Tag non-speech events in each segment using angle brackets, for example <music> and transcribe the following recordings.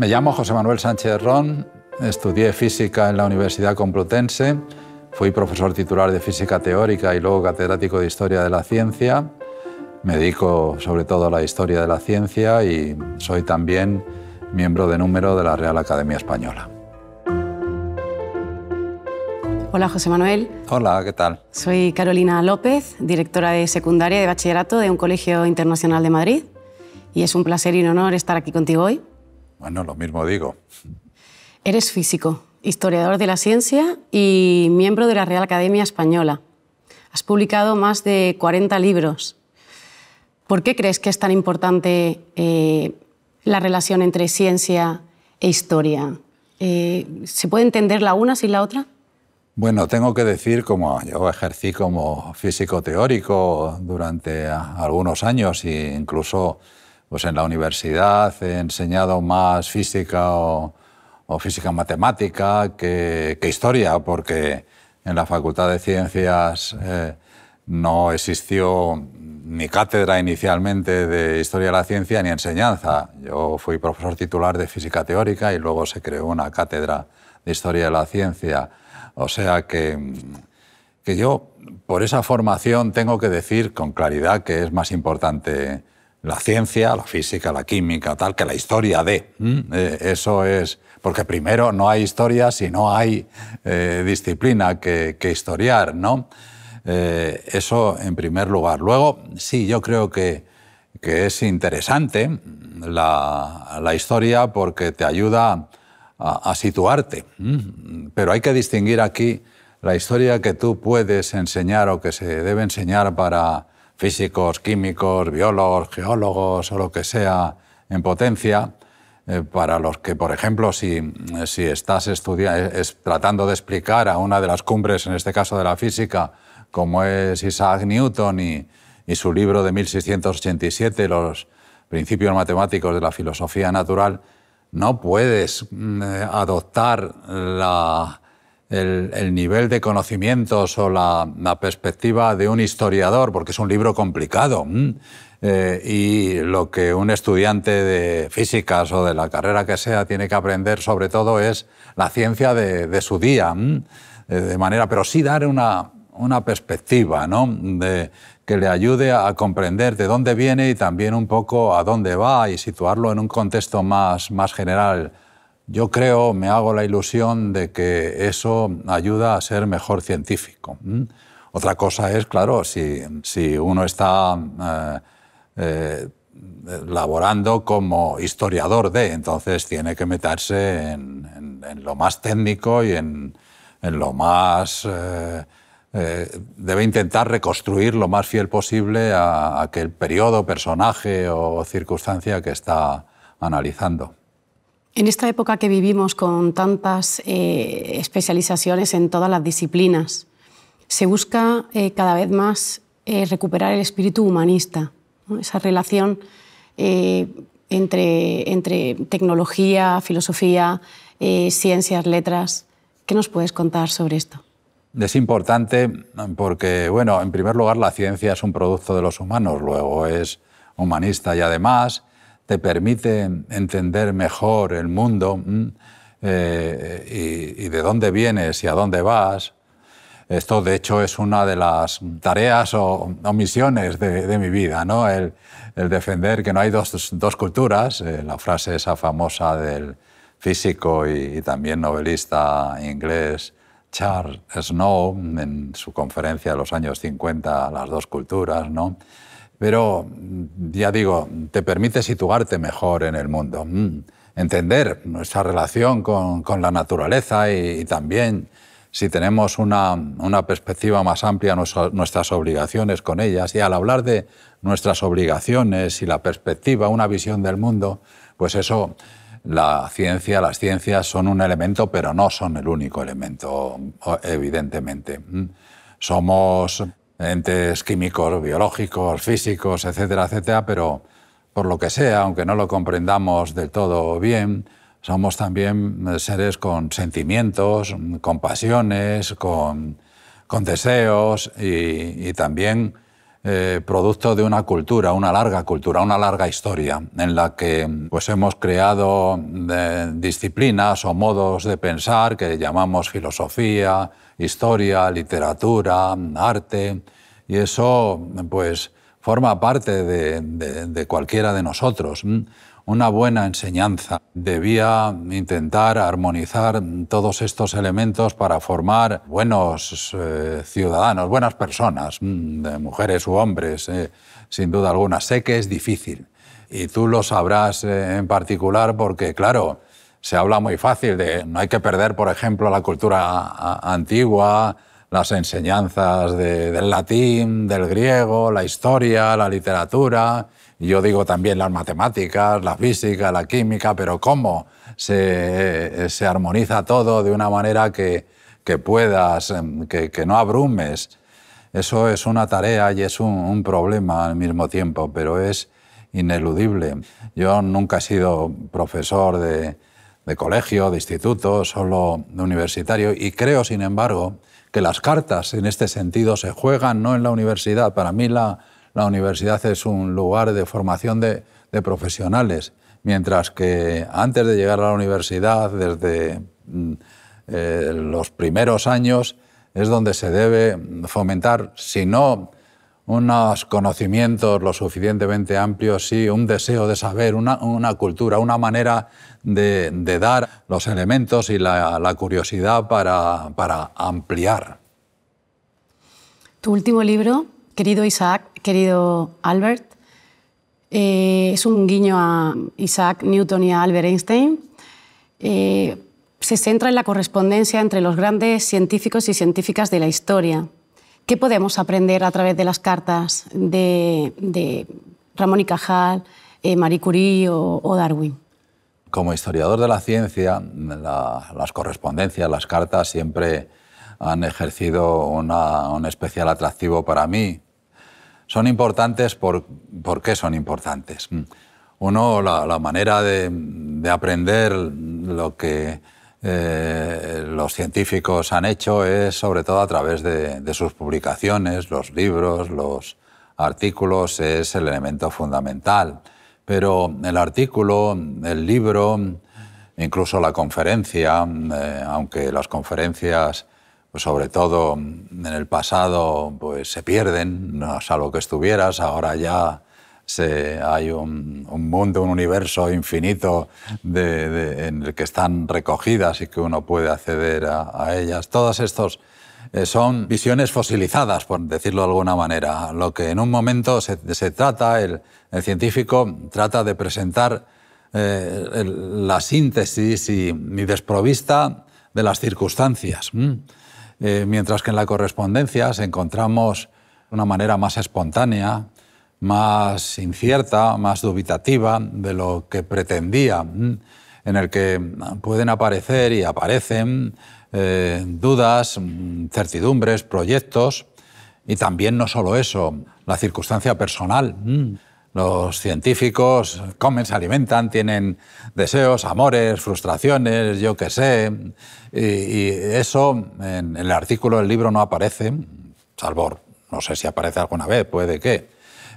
Me llamo José Manuel Sánchez Ron, estudié física en la Universidad Complutense, fui profesor titular de física teórica y luego catedrático de historia de la ciencia. Me dedico sobre todo a la historia de la ciencia y soy también miembro de número de la Real Academia Española. Hola José Manuel. Hola, ¿qué tal? Soy Carolina López, directora de secundaria de bachillerato de un colegio internacional de Madrid y es un placer y un honor estar aquí contigo hoy. Bueno, lo mismo digo. Eres físico, historiador de la ciencia y miembro de la Real Academia Española. Has publicado más de 40 libros. ¿Por qué crees que es tan importante eh, la relación entre ciencia e historia? Eh, ¿Se puede entender la una sin la otra? Bueno, tengo que decir, como yo ejercí como físico teórico durante algunos años e incluso pues en la universidad he enseñado más física o, física matemática que, historia, porque en la Facultad de Ciencias eh, no existió ni cátedra inicialmente de historia de la ciencia ni enseñanza. Yo fui profesor titular de física teórica y luego se creó una cátedra de historia de la ciencia. O sea que, que yo, por esa formación, tengo que decir con claridad que es más importante la ciencia, la física, la química, tal, que la historia de. Eh, eso es. Porque primero no hay historia si no hay eh, disciplina que, historiar, ¿no? Eh, eso en primer lugar. Luego, sí, yo creo que, que es interesante la, historia porque te ayuda a situarte. Pero hay que distinguir aquí la historia que tú puedes enseñar o que se debe enseñar para físicos, químicos, biólogos, geólogos o lo que sea en potencia, eh, para los que, por ejemplo, si, estás tratando de explicar a una de las cumbres, en este caso de la física, como es Isaac Newton y, su libro de 1687, Los principios matemáticos de la filosofía natural, no puedes mm, eh, adoptar la, el, nivel de conocimientos o la, perspectiva de un historiador, porque es un libro complicado, mm, eh, y lo que un estudiante de físicas o de la carrera que sea tiene que aprender sobre todo es la ciencia de, su día, mm, eh, de manera, pero sí dar una, perspectiva ¿no? que le ayude a comprender de dónde viene y también un poco a dónde va y situarlo en un contexto más, más general yo creo, me hago la ilusión de que eso ayuda a ser mejor científico. Otra cosa es, claro, si, uno está eh, eh, laborando como historiador de, entonces tiene que meterse en, lo más técnico y en, lo más... Eh, debe intentar reconstruir lo más fiel posible a aquel periodo, personaje o circunstancia que está analizando. En esta época que vivimos con tantas eh, especializaciones en todas las disciplinas, se busca eh, cada vez más eh, recuperar el espíritu humanista, esa relación entre, entre, tecnología, filosofía, ciencias, letras. ¿Qué nos puedes contar sobre esto? Es importante porque, bueno, en primer lugar, la ciencia es un producto de los humanos, luego es humanista y además te permite entender mejor el mundo mm, eh, y, de dónde vienes y a dónde vas. Esto, de hecho, es una de las tareas o, misiones de, mi vida, ¿no? El, defender que no hay dos, dos culturas, eh, la frase esa famosa del físico y, también novelista inglés Charles Snow en su conferencia de los años 50, Las dos culturas, ¿no? Pero, mm, ya digo, te permite situarte mejor en el mundo, mm, entender nuestra relación con, la naturaleza y, también si tenemos una, perspectiva más amplia nuestras obligaciones con ellas. Y al hablar de nuestras obligaciones y la perspectiva, una visión del mundo, pues eso la ciencia, las ciencias son un elemento, pero no son el único elemento, evidentemente. Mm. Somos entes químicos, biológicos, físicos, etcétera, etcétera, pero por lo que sea, aunque no lo comprendamos del todo bien, somos también eh, seres con sentimientos, con pasiones, con, deseos y, también eh, producto de una cultura, una larga cultura, una larga historia, en la que pues, hemos creado eh, disciplinas o modos de pensar que llamamos filosofía, historia, literatura, arte, y eso pues forma parte de, cualquiera de nosotros. Una buena enseñanza debía intentar armonizar todos estos elementos para formar buenos eh, ciudadanos, buenas personas, mujeres u hombres, eh, sin duda alguna. Sé que es difícil y tú lo sabrás eh, en particular porque, claro, se habla muy fácil de no hay que perder, por ejemplo, la cultura antigua, las enseñanzas del latín, del griego, la historia, la literatura, yo digo también las matemáticas, la física, la química, pero cómo se, eh, armoniza todo de una manera que, que puedas, em, que, que, no abrumes. Eso es una tarea y es un problema al mismo tiempo, pero es ineludible. Yo nunca he sido profesor de, de colegio, de instituto, solo de universitario. Y creo, sin embargo, que las cartas en este sentido se juegan no en la universidad. Para mí la, la universidad es un lugar de formación de, profesionales, mientras que antes de llegar a la universidad, desde mm, eh, los primeros años, es donde se debe fomentar, si no unos conocimientos lo suficientemente amplios, sí, un deseo de saber, una, una cultura, una manera de, dar los elementos y la, curiosidad para, ampliar. Tu último libro, querido Isaac, querido Albert, eh, es un guiño a Isaac Newton y a Albert Einstein. Eh, se centra en la correspondencia entre los grandes científicos y científicas de la historia. ¿Qué podemos aprender a través de las cartas de, Ramón y Cajal, eh, Marie Curie o Darwin? como historiador de la ciencia, las correspondencias, las cartas siempre han ejercido un especial atractivo para mí. Son importantes por, ¿por qué son importantes. Uno, la, manera de, aprender lo que eh, los científicos han hecho es sobre todo a través de sus publicaciones, los libros, los artículos, es el elemento fundamental pero el artículo, el libro, incluso la conferencia, eh, aunque las conferencias, pues sobre todo en el pasado, pues se pierden, no, salvo que estuvieras, ahora ya hay un, mundo, un universo infinito en el que están recogidas y que uno puede acceder a, a ellas. Todos estos eh, son visiones fosilizadas, por decirlo de alguna manera. Lo que en un momento se, trata, el, científico trata de presentar eh, la síntesis y, desprovista de las circunstancias, eh, mientras que en la correspondencia se encontramos una manera más espontánea, más incierta, más dubitativa de lo que pretendía, en el que pueden aparecer y aparecen eh, dudas, mm, certidumbres, proyectos. Y también no solo eso, la circunstancia personal. Mm. Los científicos comen, se alimentan, tienen deseos, amores, frustraciones, yo qué sé. Y, eso en, el artículo del libro no aparece, salvo, no sé si aparece alguna vez, puede que.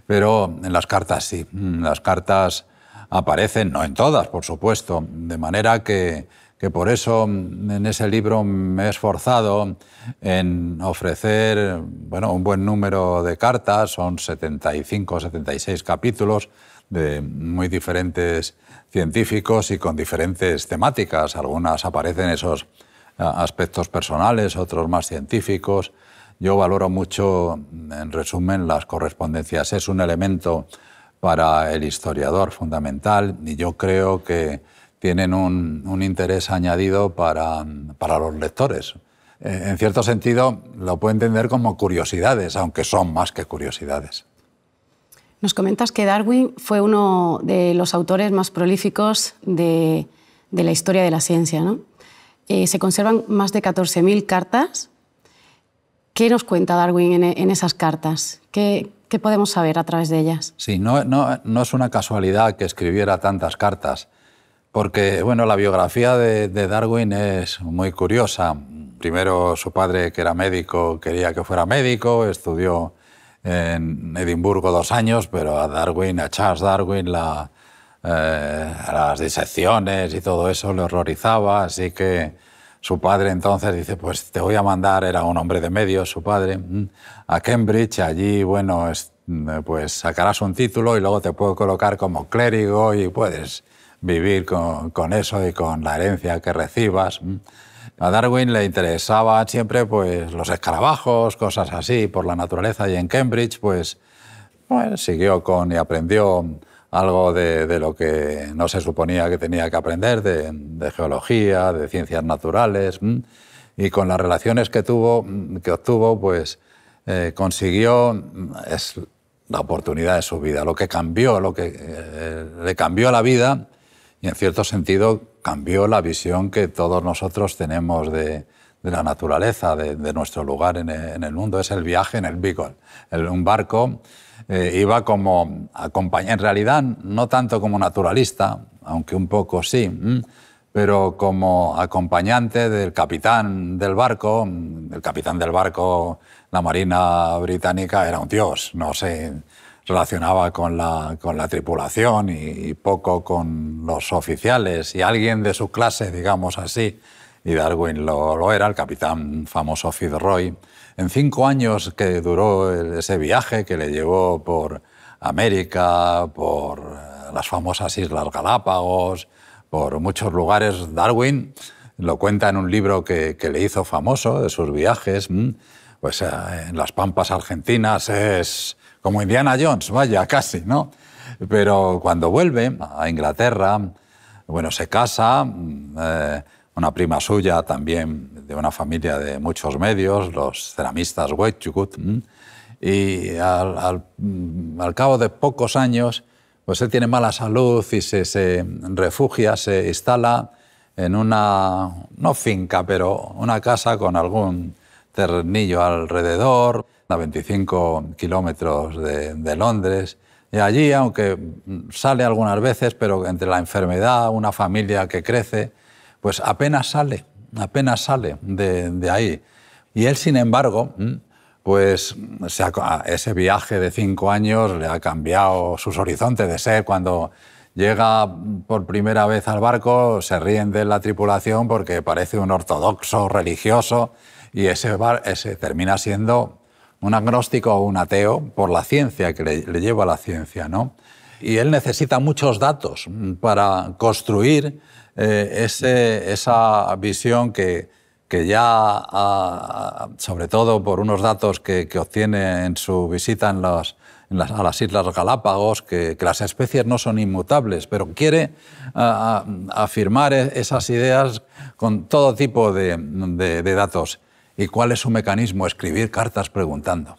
Pero en las cartas sí, las cartas aparecen, no en todas, por supuesto, de manera que que por eso en ese libro me he esforzado en ofrecer bueno, un buen número de cartas, son 75 o 76 capítulos de muy diferentes científicos y con diferentes temáticas. Algunas aparecen esos aspectos personales, otros más científicos. Yo valoro mucho, en resumen, las correspondencias. Es un elemento para el historiador fundamental y yo creo que tienen un, interés añadido para, los lectores. Eh, en cierto sentido, lo puede entender como curiosidades, aunque son más que curiosidades. Nos comentas que Darwin fue uno de los autores más prolíficos de, la historia de la ciencia. Eh, se conservan más de 14.000 cartas. ¿Qué nos cuenta Darwin en, esas cartas? ¿Qué, podemos saber a través de ellas? Sí, no, no, no es una casualidad que escribiera tantas cartas. Porque, bueno, la biografía de, Darwin es muy curiosa. Primero, su padre, que era médico, quería que fuera médico, estudió en Edimburgo dos años, pero a Darwin, a Charles Darwin, la, eh, las disecciones y todo eso le horrorizaba, así que su padre entonces dice, pues te voy a mandar, era un hombre de medios su padre, mm, a Cambridge, allí, bueno, eh, pues sacarás un título y luego te puedo colocar como clérigo y puedes vivir con, eso y con la herencia que recibas. A Darwin le interesaba siempre pues, los escarabajos, cosas así, por la naturaleza, y en Cambridge pues, siguió con y aprendió algo de, lo que no se suponía que tenía que aprender, de, geología, de ciencias naturales, y con las relaciones que, tuvo, que obtuvo, pues eh, consiguió es la oportunidad de su vida. Lo que cambió, lo que eh, le cambió la vida y en cierto sentido cambió la visión que todos nosotros tenemos de, la naturaleza, de, nuestro lugar en el, mundo. Es el viaje en el Beagle. un barco eh, iba como acompañante, en realidad no tanto como naturalista, aunque un poco sí, pero como acompañante del capitán del barco. El capitán del barco, la Marina Británica, era un dios, no sé relacionaba con la, con la tripulación y, poco con los oficiales y alguien de su clase, digamos así, y Darwin lo, era, el capitán famoso Fitzroy. En cinco años que duró ese viaje que le llevó por América, por eh, las famosas Islas Galápagos, por muchos lugares, Darwin lo cuenta en un libro que, que le hizo famoso de sus viajes, pues eh, en las pampas argentinas es como Indiana Jones, vaya, casi, ¿no? Pero cuando vuelve a Inglaterra, bueno, se casa, mm, eh, una prima suya también de una familia de muchos medios, los ceramistas Wedgwood, mm, y mm, al, cabo de pocos años, pues él tiene mala salud y se, se refugia, se instala en una, no finca, pero una casa con algún ternillo alrededor a 25 kilómetros de, Londres. Y allí, aunque sale algunas veces, pero entre la enfermedad, una familia que crece, pues apenas sale, apenas sale de, de ahí. Y él, sin embargo, mm, pues ese viaje de cinco años le ha cambiado sus horizontes de ser cuando llega por primera vez al barco, se ríen de la tripulación porque parece un ortodoxo religioso y ese, bar, ese termina siendo un agnóstico o un ateo por la ciencia, que le, lleva a la ciencia, ¿no? Y él necesita muchos datos para construir eh, esa visión que, que ya, ah, sobre todo por unos datos que, obtiene en su visita en las, las, a las Islas Galápagos, que, las especies no son inmutables, pero quiere ah, ah, afirmar e, esas ideas con todo tipo de datos. ¿Y cuál es su mecanismo? Escribir cartas preguntando.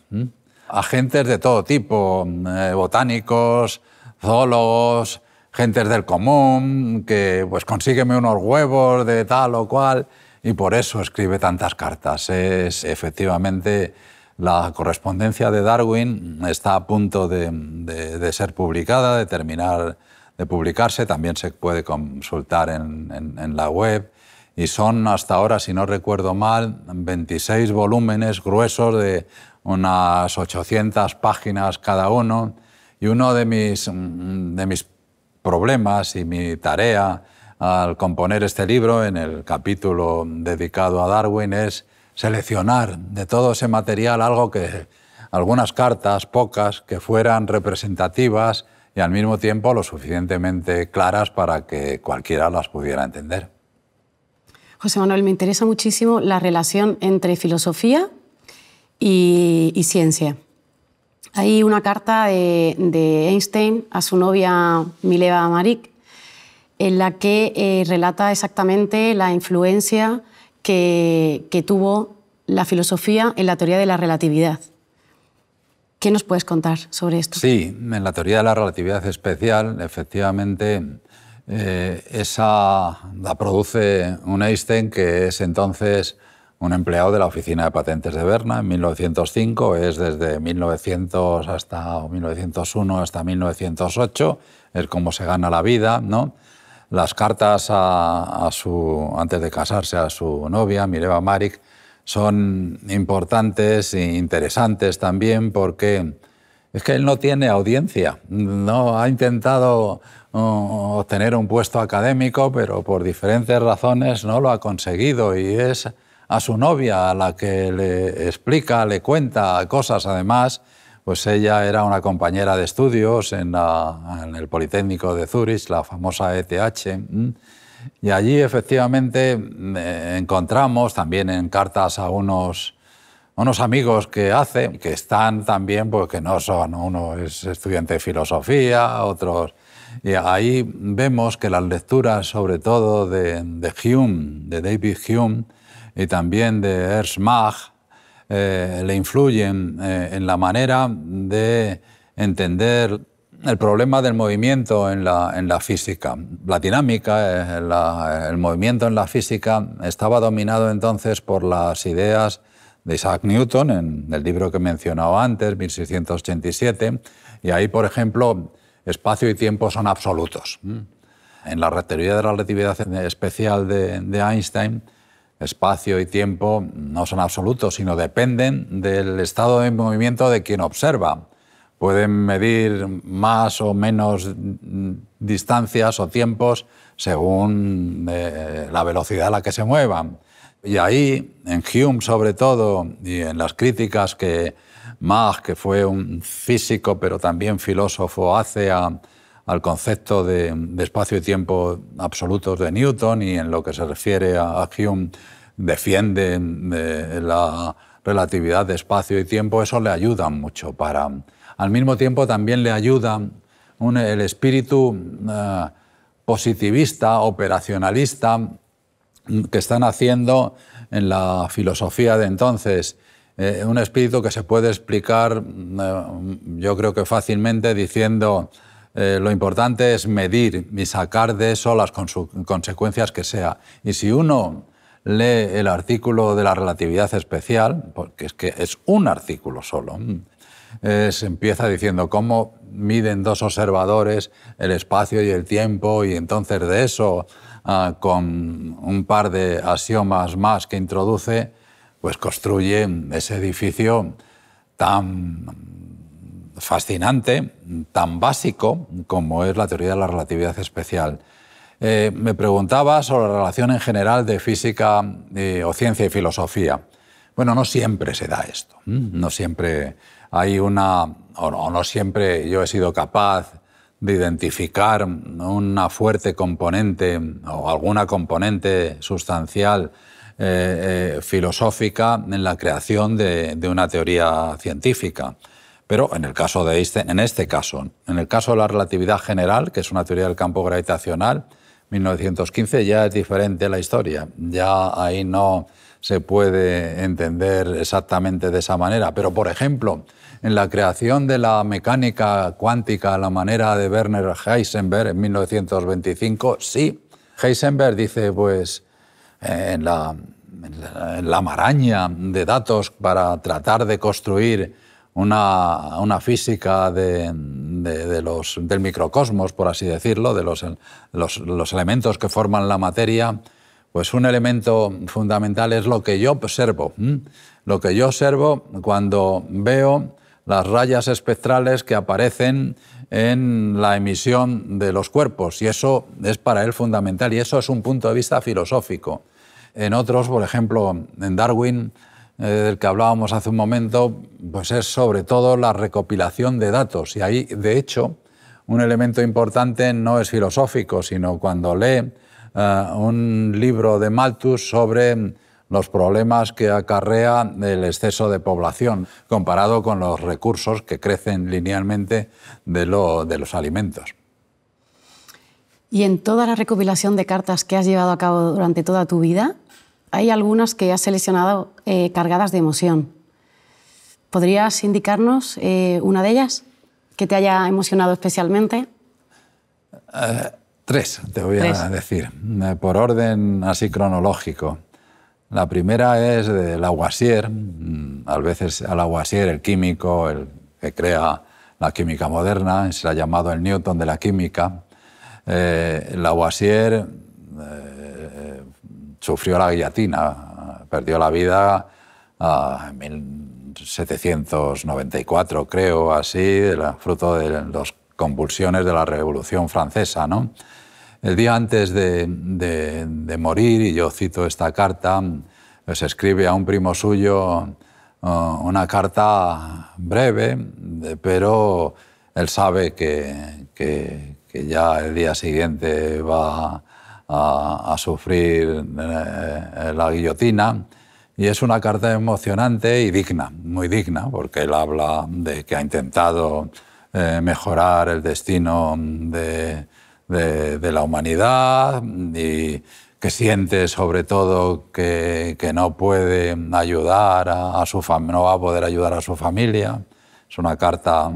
A Agentes de todo tipo, eh, botánicos, zoólogos, gentes del común, que pues consígueme unos huevos de tal o cual, y por eso escribe tantas cartas. Es efectivamente la correspondencia de Darwin está a punto de, ser publicada, de terminar de publicarse, también se puede consultar en la web y son hasta ahora, si no recuerdo mal, 26 volúmenes gruesos de unas 800 páginas cada uno. Y uno de mis, mm, de mis problemas y mi tarea al componer este libro, en el capítulo dedicado a Darwin, es seleccionar de todo ese material algo que, algunas cartas, pocas, que fueran representativas y al mismo tiempo lo suficientemente claras para que cualquiera las pudiera entender. José Manuel, me interesa muchísimo la relación entre filosofía y, ciencia. Hay una carta de, Einstein a su novia Mileva Marik en la que eh, relata exactamente la influencia que, que tuvo la filosofía en la teoría de la relatividad. ¿Qué nos puedes contar sobre esto? Sí, en la teoría de la relatividad especial, efectivamente, eh, esa la produce un Einstein que es entonces un empleado de la Oficina de Patentes de Berna en 1905, es desde 1900 hasta 1901 hasta 1908, es como se gana la vida, ¿no? Las cartas a, su, antes de casarse a su novia, Mireva Marik, son importantes e interesantes también porque es que él no tiene audiencia, no ha intentado obtener un puesto académico, pero por diferentes razones no lo ha conseguido y es a su novia a la que le explica, le cuenta cosas además, pues ella era una compañera de estudios en, el Politécnico de Zurich, la famosa ETH. Y allí efectivamente mm, eh, encontramos también en cartas a unos, unos amigos que hace, que están también, pues que no son, uno es estudiante de filosofía, otros y ahí vemos que las lecturas, sobre todo de, Hume, de David Hume, y también de Ernst Mach, eh, le influyen eh, en la manera de entender el problema del movimiento en la, física. La dinámica, eh, el movimiento en la física estaba dominado entonces por las ideas de Isaac Newton, en el libro que mencionado antes, 1687, y ahí, por ejemplo, espacio y tiempo son absolutos. Mm. En la teoría de la relatividad especial de, Einstein, espacio y tiempo no son absolutos, sino dependen del estado de movimiento de quien observa. Pueden medir más o menos distancias o tiempos según eh, la velocidad a la que se muevan. Y ahí, en Hume sobre todo, y en las críticas que Mach, que fue un físico pero también filósofo, hace al concepto de, espacio y tiempo absolutos de Newton y en lo que se refiere a, Hume defiende eh, la relatividad de espacio y tiempo, eso le ayuda mucho para... Al mismo tiempo también le ayuda el espíritu eh, positivista, operacionalista, que están haciendo en la filosofía de entonces eh, un espíritu que se puede explicar, mm, eh, yo creo que fácilmente, diciendo eh, lo importante es medir y sacar de eso las consecuencias que sea. Y si uno lee el artículo de la relatividad especial, porque es que es un artículo solo, mm, se empieza diciendo cómo miden dos observadores el espacio y el tiempo y entonces de eso, ah, con un par de axiomas más que introduce, pues construye ese edificio tan fascinante, tan básico como es la teoría de la relatividad especial. Eh, me preguntaba sobre la relación en general de física eh, o ciencia y filosofía. Bueno, no siempre se da esto, no siempre hay una, o no siempre yo he sido capaz de identificar una fuerte componente o alguna componente sustancial eh, eh, filosófica en la creación de, una teoría científica. Pero en el caso de Einstein, en este caso, en el caso de la relatividad general, que es una teoría del campo gravitacional, 1915 ya es diferente la historia. Ya ahí no se puede entender exactamente de esa manera. Pero, por ejemplo, en la creación de la mecánica cuántica a la manera de Werner Heisenberg en 1925, sí, Heisenberg dice, pues en la, en la maraña de datos para tratar de construir una, física de, de, los, del microcosmos, por así decirlo, de los, los, elementos que forman la materia, pues un elemento fundamental es lo que yo observo. Lo que yo observo cuando veo las rayas espectrales que aparecen en la emisión de los cuerpos. Y eso es para él fundamental. Y eso es un punto de vista filosófico. En otros, por ejemplo, en Darwin, eh, del que hablábamos hace un momento, pues es sobre todo la recopilación de datos. Y ahí, de hecho, un elemento importante no es filosófico, sino cuando lee eh, un libro de Malthus sobre los problemas que acarrea el exceso de población comparado con los recursos que crecen linealmente de los alimentos. Y en toda la recopilación de cartas que has llevado a cabo durante toda tu vida, hay algunas que has seleccionado eh, cargadas de emoción. ¿Podrías indicarnos eh, una de ellas que te haya emocionado especialmente? Eh, tres, te voy a decir, por orden así cronológico. La primera es de Lavoisier, mm, a veces Lavoisier, el químico, el que crea la química moderna, se ha llamado el Newton de la química. Eh, Lavoisier sufrió la guillotina, perdió la vida ah, en 1794, creo, así, fruto de las convulsiones de la Revolución Francesa. El día antes de, morir, y yo cito esta carta, se pues escribe a un primo suyo ah, una carta breve, pero él sabe que, que ya el día siguiente va a, sufrir eh, la guillotina. Y es una carta emocionante y digna, muy digna, porque él habla de que ha intentado eh, mejorar el destino de, la humanidad y que siente sobre todo que, no puede ayudar a, su no va a poder ayudar a su familia. Es una carta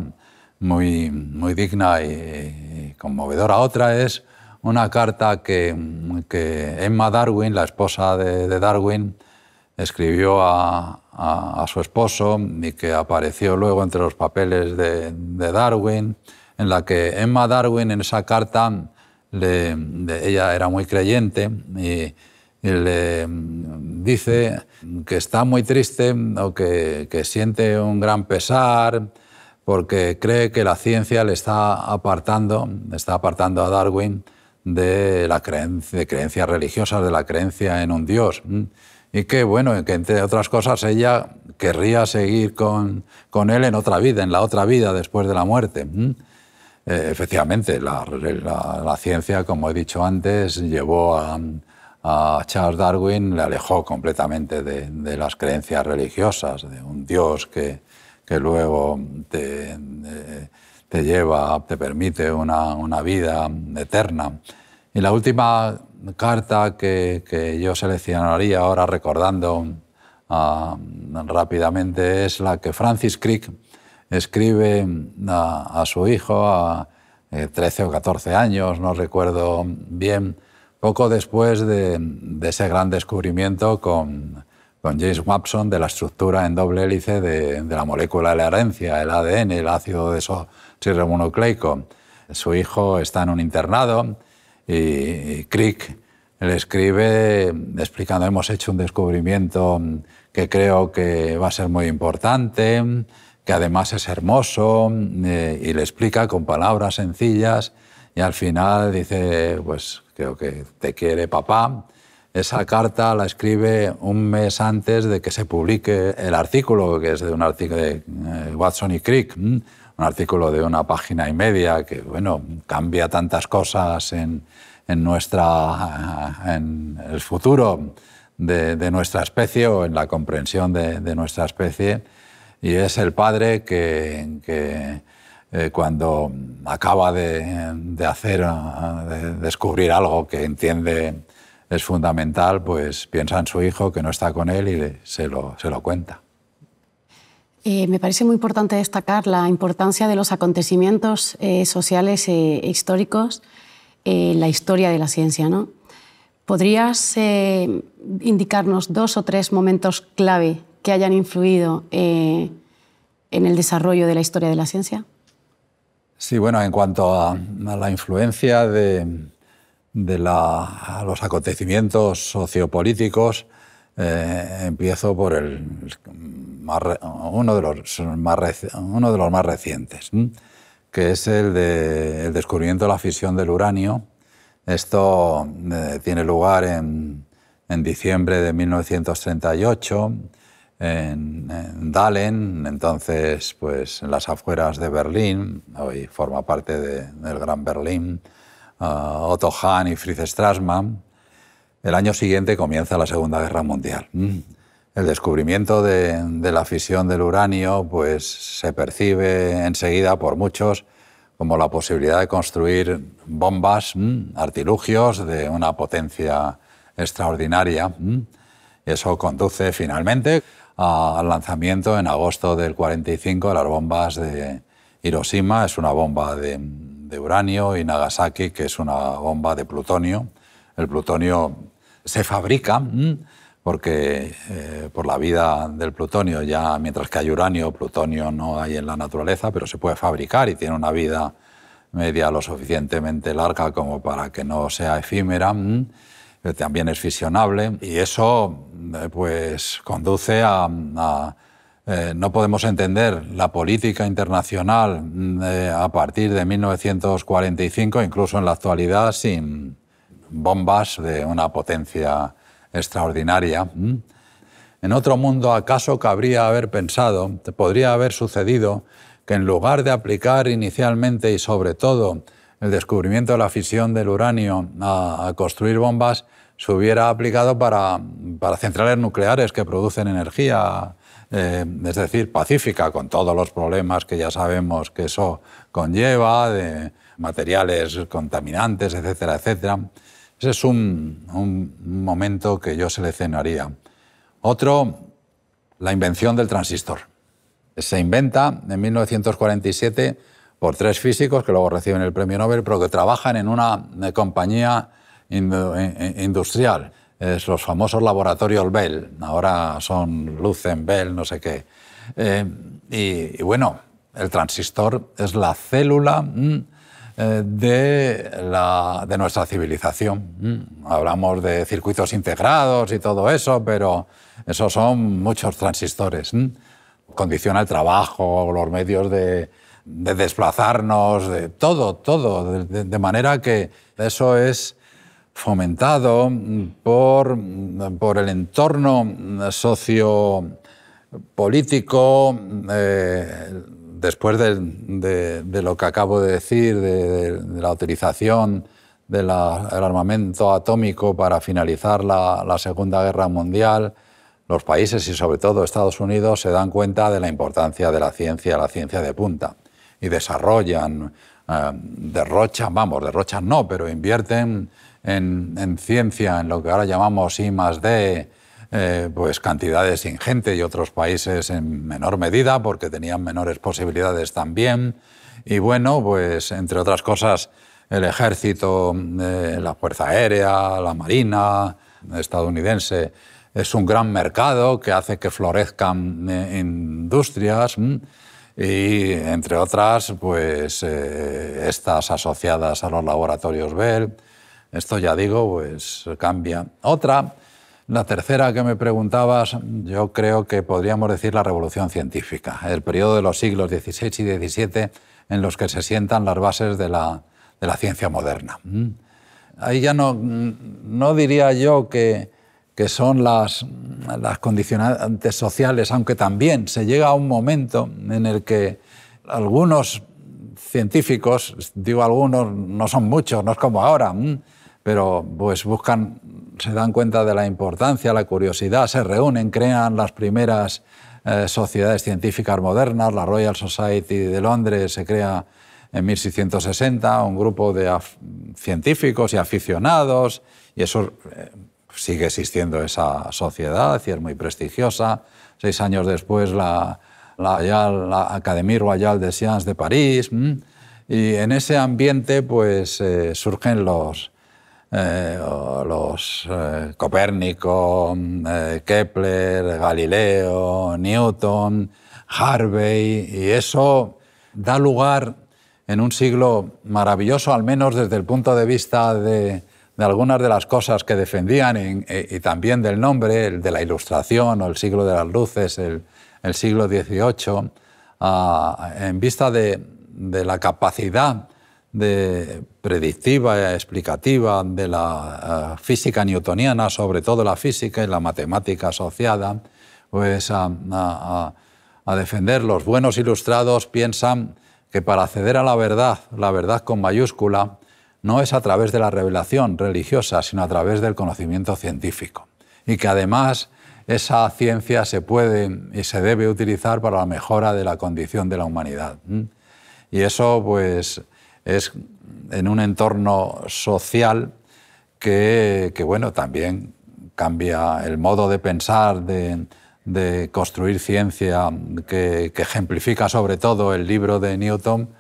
muy, muy digna y conmovedora. Otra es una carta que, Emma Darwin, la esposa de, Darwin, escribió a, su esposo y que apareció luego entre los papeles de, Darwin, en la que Emma Darwin en esa carta, de, ella era muy creyente y, le dice que está muy triste o que, que, siente un gran pesar porque cree que la ciencia le está apartando, está apartando a Darwin de, la creencia, creencias religiosas, de la creencia en un Dios. Mm. Y que, bueno, que entre otras cosas ella querría seguir con, él en otra vida, en la otra vida después de la muerte. Mm. Eh, efectivamente, la, ciencia, como he dicho antes, llevó a, Charles Darwin le alejó completamente de, las creencias religiosas, de un dios que, que luego te, eh, te lleva, te permite una, vida eterna. Y la última carta que, yo seleccionaría ahora recordando ah, rápidamente es la que Francis Crick escribe ah, a, su hijo a 13 eh, o 14 años, no recuerdo bien, poco después de, ese gran descubrimiento con, James Watson de la estructura en doble hélice de, la molécula de la herencia, el ADN, el ácido de so Ramón Ocleico. Su hijo está en un internado y Crick le escribe explicando, hemos hecho un descubrimiento que creo que va a ser muy importante, que además es hermoso, eh, y le explica con palabras sencillas, y al final dice, pues creo que te quiere papá. Esa carta la escribe un mes antes de que se publique el artículo, que es de un artículo de eh, Watson y Crick, un artículo de una página y media que, bueno, cambia tantas cosas en, nuestra, eh, en el futuro de, nuestra especie o en la comprensión de, nuestra especie. Y es el padre que, eh, cuando acaba de, hacer, eh, de descubrir algo que entiende es fundamental, pues piensa en su hijo que no está con él y se lo cuenta. Eh, me parece muy importante destacar la importancia de los acontecimientos eh, sociales e históricos en la historia de la ciencia. ¿Podrías indicarnos dos o tres momentos clave que hayan influido en el desarrollo de la historia de la ciencia? Sí, bueno, en cuanto a, la influencia de, los acontecimientos sociopolíticos, empiezo por el uno, de los más uno de los más recientes, que es el, de, descubrimiento de la fisión del uranio. Esto eh, tiene lugar en, diciembre de 1938 en, Dahlen, entonces pues, en las afueras de Berlín, hoy forma parte del Gran Berlín, ah, Otto Hahn y Fritz Strassmann. El año siguiente comienza la Segunda Guerra Mundial. El descubrimiento de, la fisión del uranio pues, se percibe enseguida por muchos como la posibilidad de construir bombas, mm, artilugios de una potencia extraordinaria. Mm. Eso conduce finalmente al lanzamiento en agosto del 45 de las bombas de Hiroshima, es una bomba de, uranio, y Nagasaki, que es una bomba de plutonio. El plutonio se fabrica. Mm, porque eh, por la vida del plutonio, ya mientras que hay uranio, plutonio no hay en la naturaleza, pero se puede fabricar y tiene una vida media lo suficientemente larga como para que no sea efímera, mm, también es fisionable y eso eh, pues conduce a, eh, no podemos entender la política internacional mm, a partir de 1945, incluso en la actualidad, sin bombas de una potencia extraordinaria. En otro mundo, ¿acaso cabría haber pensado, podría haber sucedido, que en lugar de aplicar inicialmente y sobre todo el descubrimiento de la fisión del uranio a, construir bombas, se hubiera aplicado para, centrales nucleares que producen energía, eh, es decir, pacífica, con todos los problemas que ya sabemos que eso conlleva, de materiales contaminantes, etcétera, etcétera. Ese es un, momento que yo seleccionaría. Otro, la invención del transistor. Se inventa en 1947 por tres físicos que luego reciben el premio Nobel, pero que trabajan en una eh, compañía eh, eh, industrial. Es los famosos laboratorios Bell, ahora son Lucen, Bell, no sé qué. y, bueno, el transistor es la célula mm, eh, de, la, de nuestra civilización. Mm, hablamos de circuitos integrados y todo eso, pero esos son muchos transistores. Mm. Condiciona el trabajo, los medios de, de desplazarnos, de todo, todo. De, manera que eso es fomentado mm, por, el entorno sociopolítico eh, después de, lo que acabo de decir, de, la utilización del armamento atómico para finalizar la, Segunda Guerra Mundial, los países y sobre todo Estados Unidos se dan cuenta de la importancia de la ciencia, la ciencia de punta, y desarrollan, eh, derrochan, vamos, derrochan no, pero invierten en, en, ciencia, en lo que ahora llamamos I D, eh, pues cantidades ingentes y otros países en menor medida porque tenían menores posibilidades también. Y bueno, pues entre otras cosas, el ejército, eh, la Fuerza Aérea, la Marina estadounidense, es un gran mercado que hace que florezcan eh, industrias mm, y, entre otras, pues estas asociadas a los laboratorios Bell. Esto ya digo, pues cambia. Otra la tercera que me preguntabas, yo creo que podríamos decir la revolución científica, el periodo de los siglos XVI y XVII en los que se sientan las bases de la, de la ciencia moderna. Mm. Ahí ya no, mm, no diría yo que, son las, las condicionantes sociales, aunque también se llega a un momento en el que algunos científicos, digo algunos, no son muchos, no es como ahora, mm, pero pues buscan se dan cuenta de la importancia, la curiosidad, se reúnen, crean las primeras eh, sociedades científicas modernas, la Royal Society de Londres se crea en 1660, un grupo de científicos y aficionados, y eso eh, sigue existiendo esa sociedad es muy prestigiosa. Seis años después la, la, Académie Royale des Sciences de París, y en ese ambiente pues eh, surgen los eh, los eh, Copérnico, eh, Kepler, Galileo, Newton, Harvey, y eso da lugar en un siglo maravilloso, al menos desde el punto de vista de, algunas de las cosas que defendían y, también del nombre, el de la Ilustración o el siglo de las luces, el, siglo XVIII, ah, en vista de, de la capacidad de predictiva, explicativa de la eh, física newtoniana, sobre todo la física y la matemática asociada, pues a, a, defender los buenos ilustrados piensan que para acceder a la verdad, la verdad con mayúscula, no es a través de la revelación religiosa, sino a través del conocimiento científico. Y que además esa ciencia se puede y se debe utilizar para la mejora de la condición de la humanidad. Y eso, pues, es en un entorno social que, bueno, también cambia el modo de pensar, de, construir ciencia, que, ejemplifica sobre todo el libro de Newton,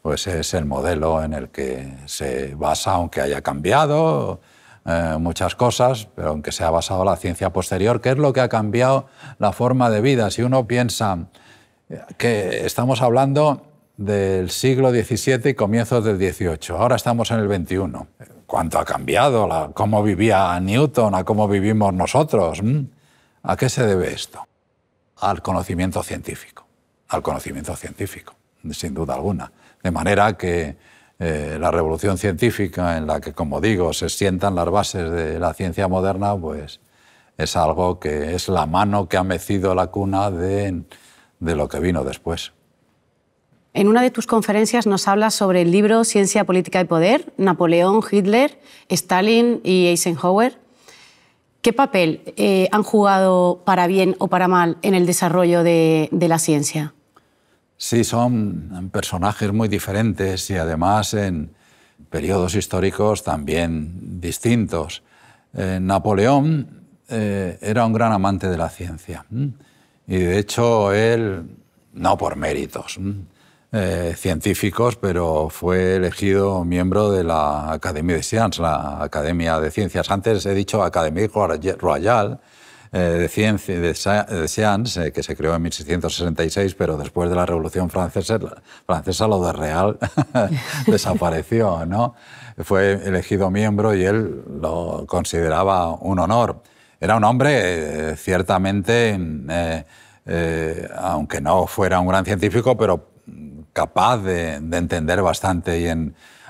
pues es el modelo en el que se basa, aunque haya cambiado eh, muchas cosas, pero aunque se ha basado la ciencia posterior, que es lo que ha cambiado la forma de vida. Si uno piensa que estamos hablando del siglo XVII y comienzos del XVIII. Ahora estamos en el XXI. ¿Cuánto ha cambiado? ¿Cómo vivía Newton? ¿A cómo vivimos nosotros? ¿Mm? ¿A qué se debe esto? Al conocimiento científico. Al conocimiento científico, sin duda alguna. De manera que eh, la revolución científica, en la que, como digo, se sientan las bases de la ciencia moderna, pues es algo que es la mano que ha mecido la cuna de lo que vino después. En una de tus conferencias nos hablas sobre el libro Ciencia, Política y Poder, Napoleón, Hitler, Stalin y Eisenhower. ¿Qué papel eh, han jugado para bien o para mal en el desarrollo de, la ciencia? Sí, son personajes muy diferentes y además en periodos históricos también distintos. Eh, Napoleón eh, era un gran amante de la ciencia y de hecho él, no por méritos, eh, científicos, pero fue elegido miembro de la Academia de Sciences, la Academia de Ciencias. Antes he dicho Académico Royal eh, de, Sciences, eh, que se creó en 1666, pero después de la Revolución Francesa, francesa lo de Real <laughs> desapareció. ¿no? Fue elegido miembro y él lo consideraba un honor. Era un hombre ciertamente... aunque no fuera un gran científico, pero capaz de, entender bastante. Y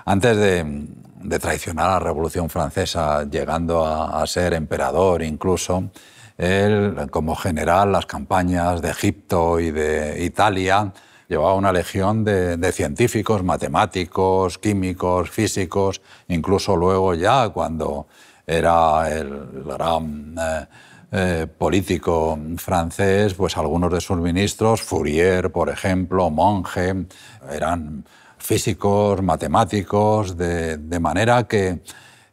antes de, traicionar a la Revolución Francesa, llegando a, ser emperador incluso, él, como general, las campañas de Egipto y de Italia, llevaba una legión de, científicos, matemáticos, químicos, físicos, incluso luego ya cuando era el gran eh, eh, político francés, pues algunos de sus ministros, Fourier, por ejemplo, Monge, eran físicos, matemáticos, de, manera que,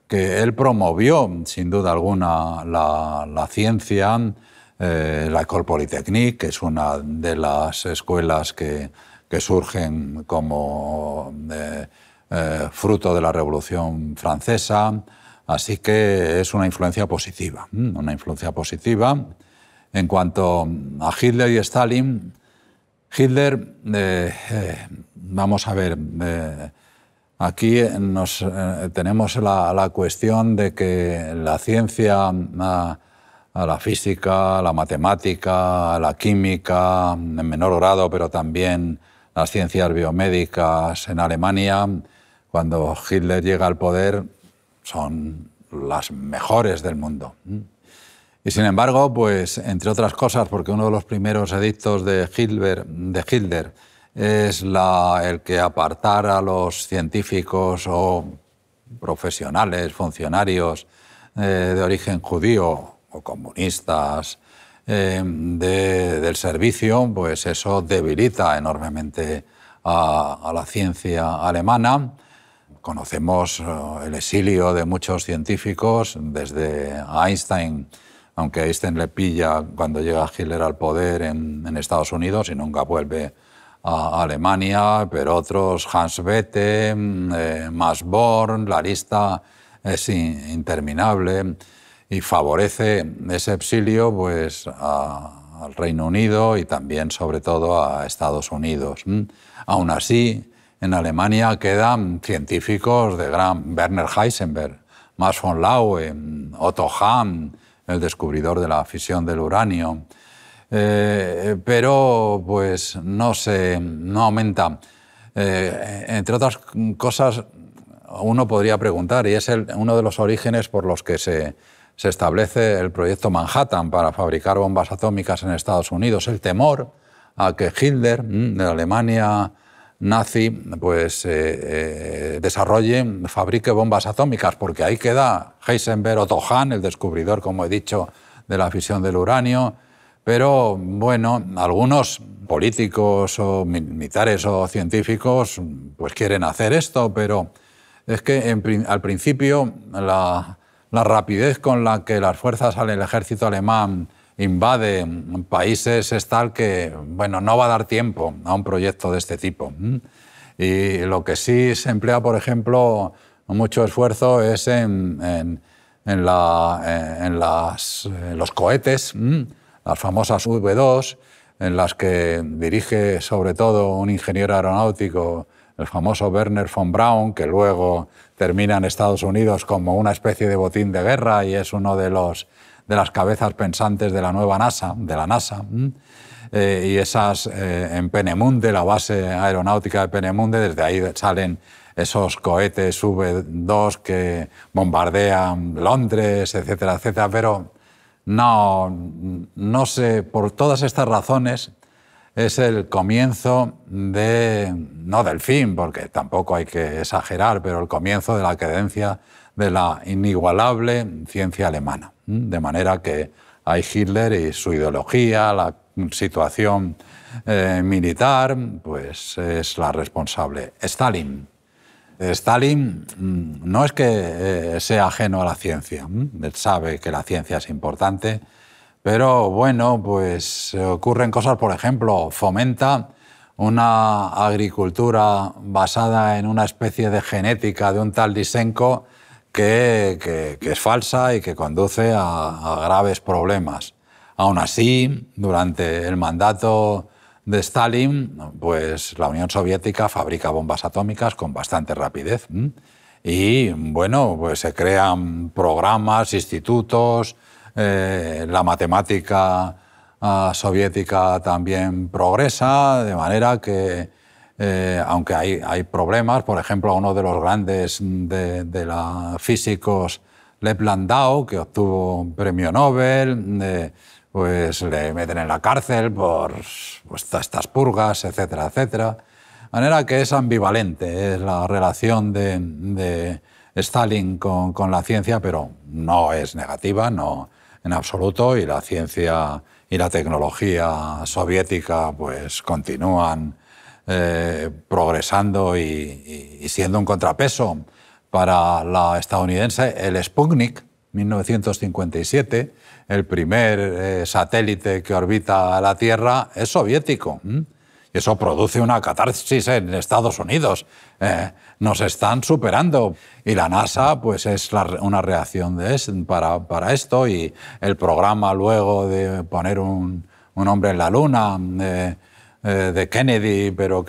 él promovió, sin duda alguna, la, ciencia, eh, la École Polytechnique, que es una de las escuelas que, surgen como eh, fruto de la Revolución Francesa, Así que es una influencia positiva, una influencia positiva. En cuanto a Hitler y Stalin, Hitler, eh, eh, vamos a ver, eh, aquí nos, tenemos la, cuestión de que la ciencia, la física, la matemática, la química, en menor grado, pero también las ciencias biomédicas en Alemania, cuando Hitler llega al poder, son las mejores del mundo. Y sin embargo, pues entre otras cosas, porque uno de los primeros edictos de, Hilbert, de Hilder es el que apartar a los científicos o profesionales, funcionarios eh, de origen judío o comunistas eh, del servicio, pues eso debilita enormemente a la ciencia alemana conocemos eh, el exilio de muchos científicos, desde Einstein, aunque Einstein le pilla cuando llega Hitler al poder en, Estados Unidos y nunca vuelve a Alemania, pero otros, Hans Bethe, mm, eh, Max Born, la lista es interminable y favorece ese exilio pues, al Reino Unido y también, sobre todo, a Estados Unidos. Aún así, en Alemania quedan científicos de gran Werner Heisenberg, Max von Laue, Otto Hahn, el descubridor de la fisión del uranio. Eh, pero pues no se no aumenta. Eh, entre otras cosas, uno podría preguntar, y es uno de los orígenes por los que se, se establece el proyecto Manhattan para fabricar bombas atómicas en Estados Unidos, el temor a que Hitler, mm, de Alemania nazi pues, eh, eh, desarrolle, fabrique bombas atómicas, porque ahí queda Heisenberg Otto Hahn, el descubridor, como he dicho, de la fisión del uranio. Pero bueno, algunos políticos o militares o científicos pues quieren hacer esto, pero es que al principio la, la rapidez con la que las fuerzas al ejército alemán invade países es tal que, bueno, no va a dar tiempo a un proyecto de este tipo. Y lo que sí se emplea, por ejemplo, mucho esfuerzo es en, los cohetes, las famosas V2, en las que dirige sobre todo un ingeniero aeronáutico, el famoso Werner von Braun, que luego termina en Estados Unidos como una especie de botín de guerra y es uno de los de las cabezas pensantes de la nueva NASA, de la NASA, eh, y esas eh, en Penemunde, la base aeronáutica de Penemunde, desde ahí salen esos cohetes V2 que bombardean Londres, etcétera, etcétera, pero no, no sé, por todas estas razones es el comienzo de, no del fin, porque tampoco hay que exagerar, pero el comienzo de la creencia de la inigualable ciencia alemana. De manera que hay Hitler y su ideología, la situación eh, militar, pues es la responsable. Stalin. Stalin no es que eh, sea ajeno a la ciencia, él sabe que la ciencia es importante, pero bueno, pues ocurren cosas, por ejemplo, fomenta una agricultura basada en una especie de genética de un tal disenco que, es falsa y que conduce a, graves problemas. Aún así, durante el mandato de Stalin, pues la Unión Soviética fabrica bombas atómicas con bastante rapidez. Y bueno, pues se crean programas, institutos, eh, la matemática ah, soviética también progresa, de manera que eh, aunque hay, problemas, por ejemplo, uno de los grandes de, físicos, Lev que obtuvo un premio Nobel, eh, pues le meten en la cárcel por pues, estas purgas, etcétera, etcétera. De manera que es ambivalente, es la relación de, Stalin con, la ciencia, pero no es negativa, no en absoluto, y la ciencia y la tecnología soviética pues continúan eh, progresando y, siendo un contrapeso para la estadounidense, el Sputnik 1957, el primer eh, satélite que orbita la Tierra, es soviético. Y Eso produce una catarsis en Estados Unidos. Eh, nos están superando. Y la NASA, pues es una reacción de, para, esto. Y el programa luego de poner un, hombre en la Luna. Eh, de Kennedy, pero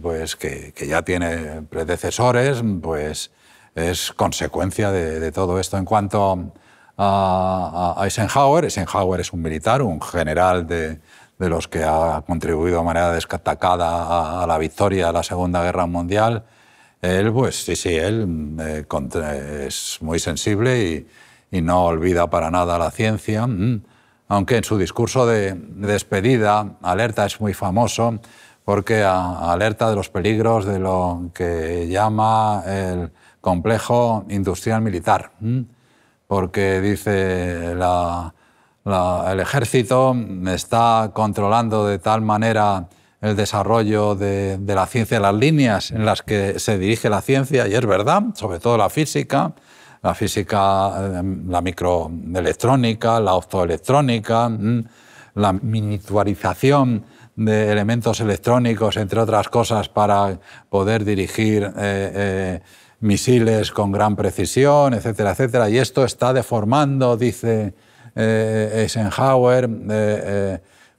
pues, que, ya tiene predecesores, pues es consecuencia de, todo esto. En cuanto a, Eisenhower, Eisenhower es un militar, un general de, los que ha contribuido de manera descatacada a, la victoria de la Segunda Guerra Mundial. Él, pues sí, sí, él eh, es muy sensible y, no olvida para nada la ciencia. Mm aunque en su discurso de despedida, Alerta es muy famoso porque alerta de los peligros de lo que llama el complejo industrial militar, porque dice el ejército está controlando de tal manera el desarrollo de, de la ciencia, las líneas en las que se dirige la ciencia, y es verdad, sobre todo la física, la física, em, la microelectrónica, la optoelectrónica, mm, la miniaturización de elementos electrónicos, entre otras cosas, para poder dirigir eh, eh, misiles con gran precisión, etcétera, etcétera. Y esto está deformando, dice eh, Eisenhower,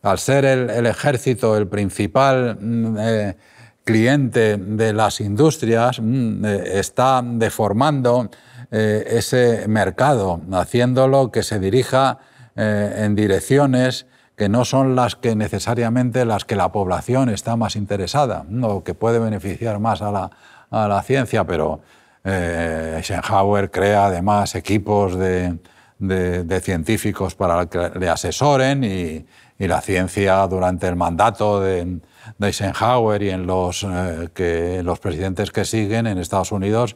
al ser el, el, ejército el principal mm, cliente de las industrias, mm, está deformando eh, ese mercado, haciéndolo que se dirija eh, en direcciones que no son las que necesariamente las que la población está más interesada, o que puede beneficiar más a la, ciencia, pero eh, Eisenhower crea además equipos de, científicos para que le asesoren y, la ciencia durante el mandato de, Eisenhower y en los presidentes que siguen en Estados Unidos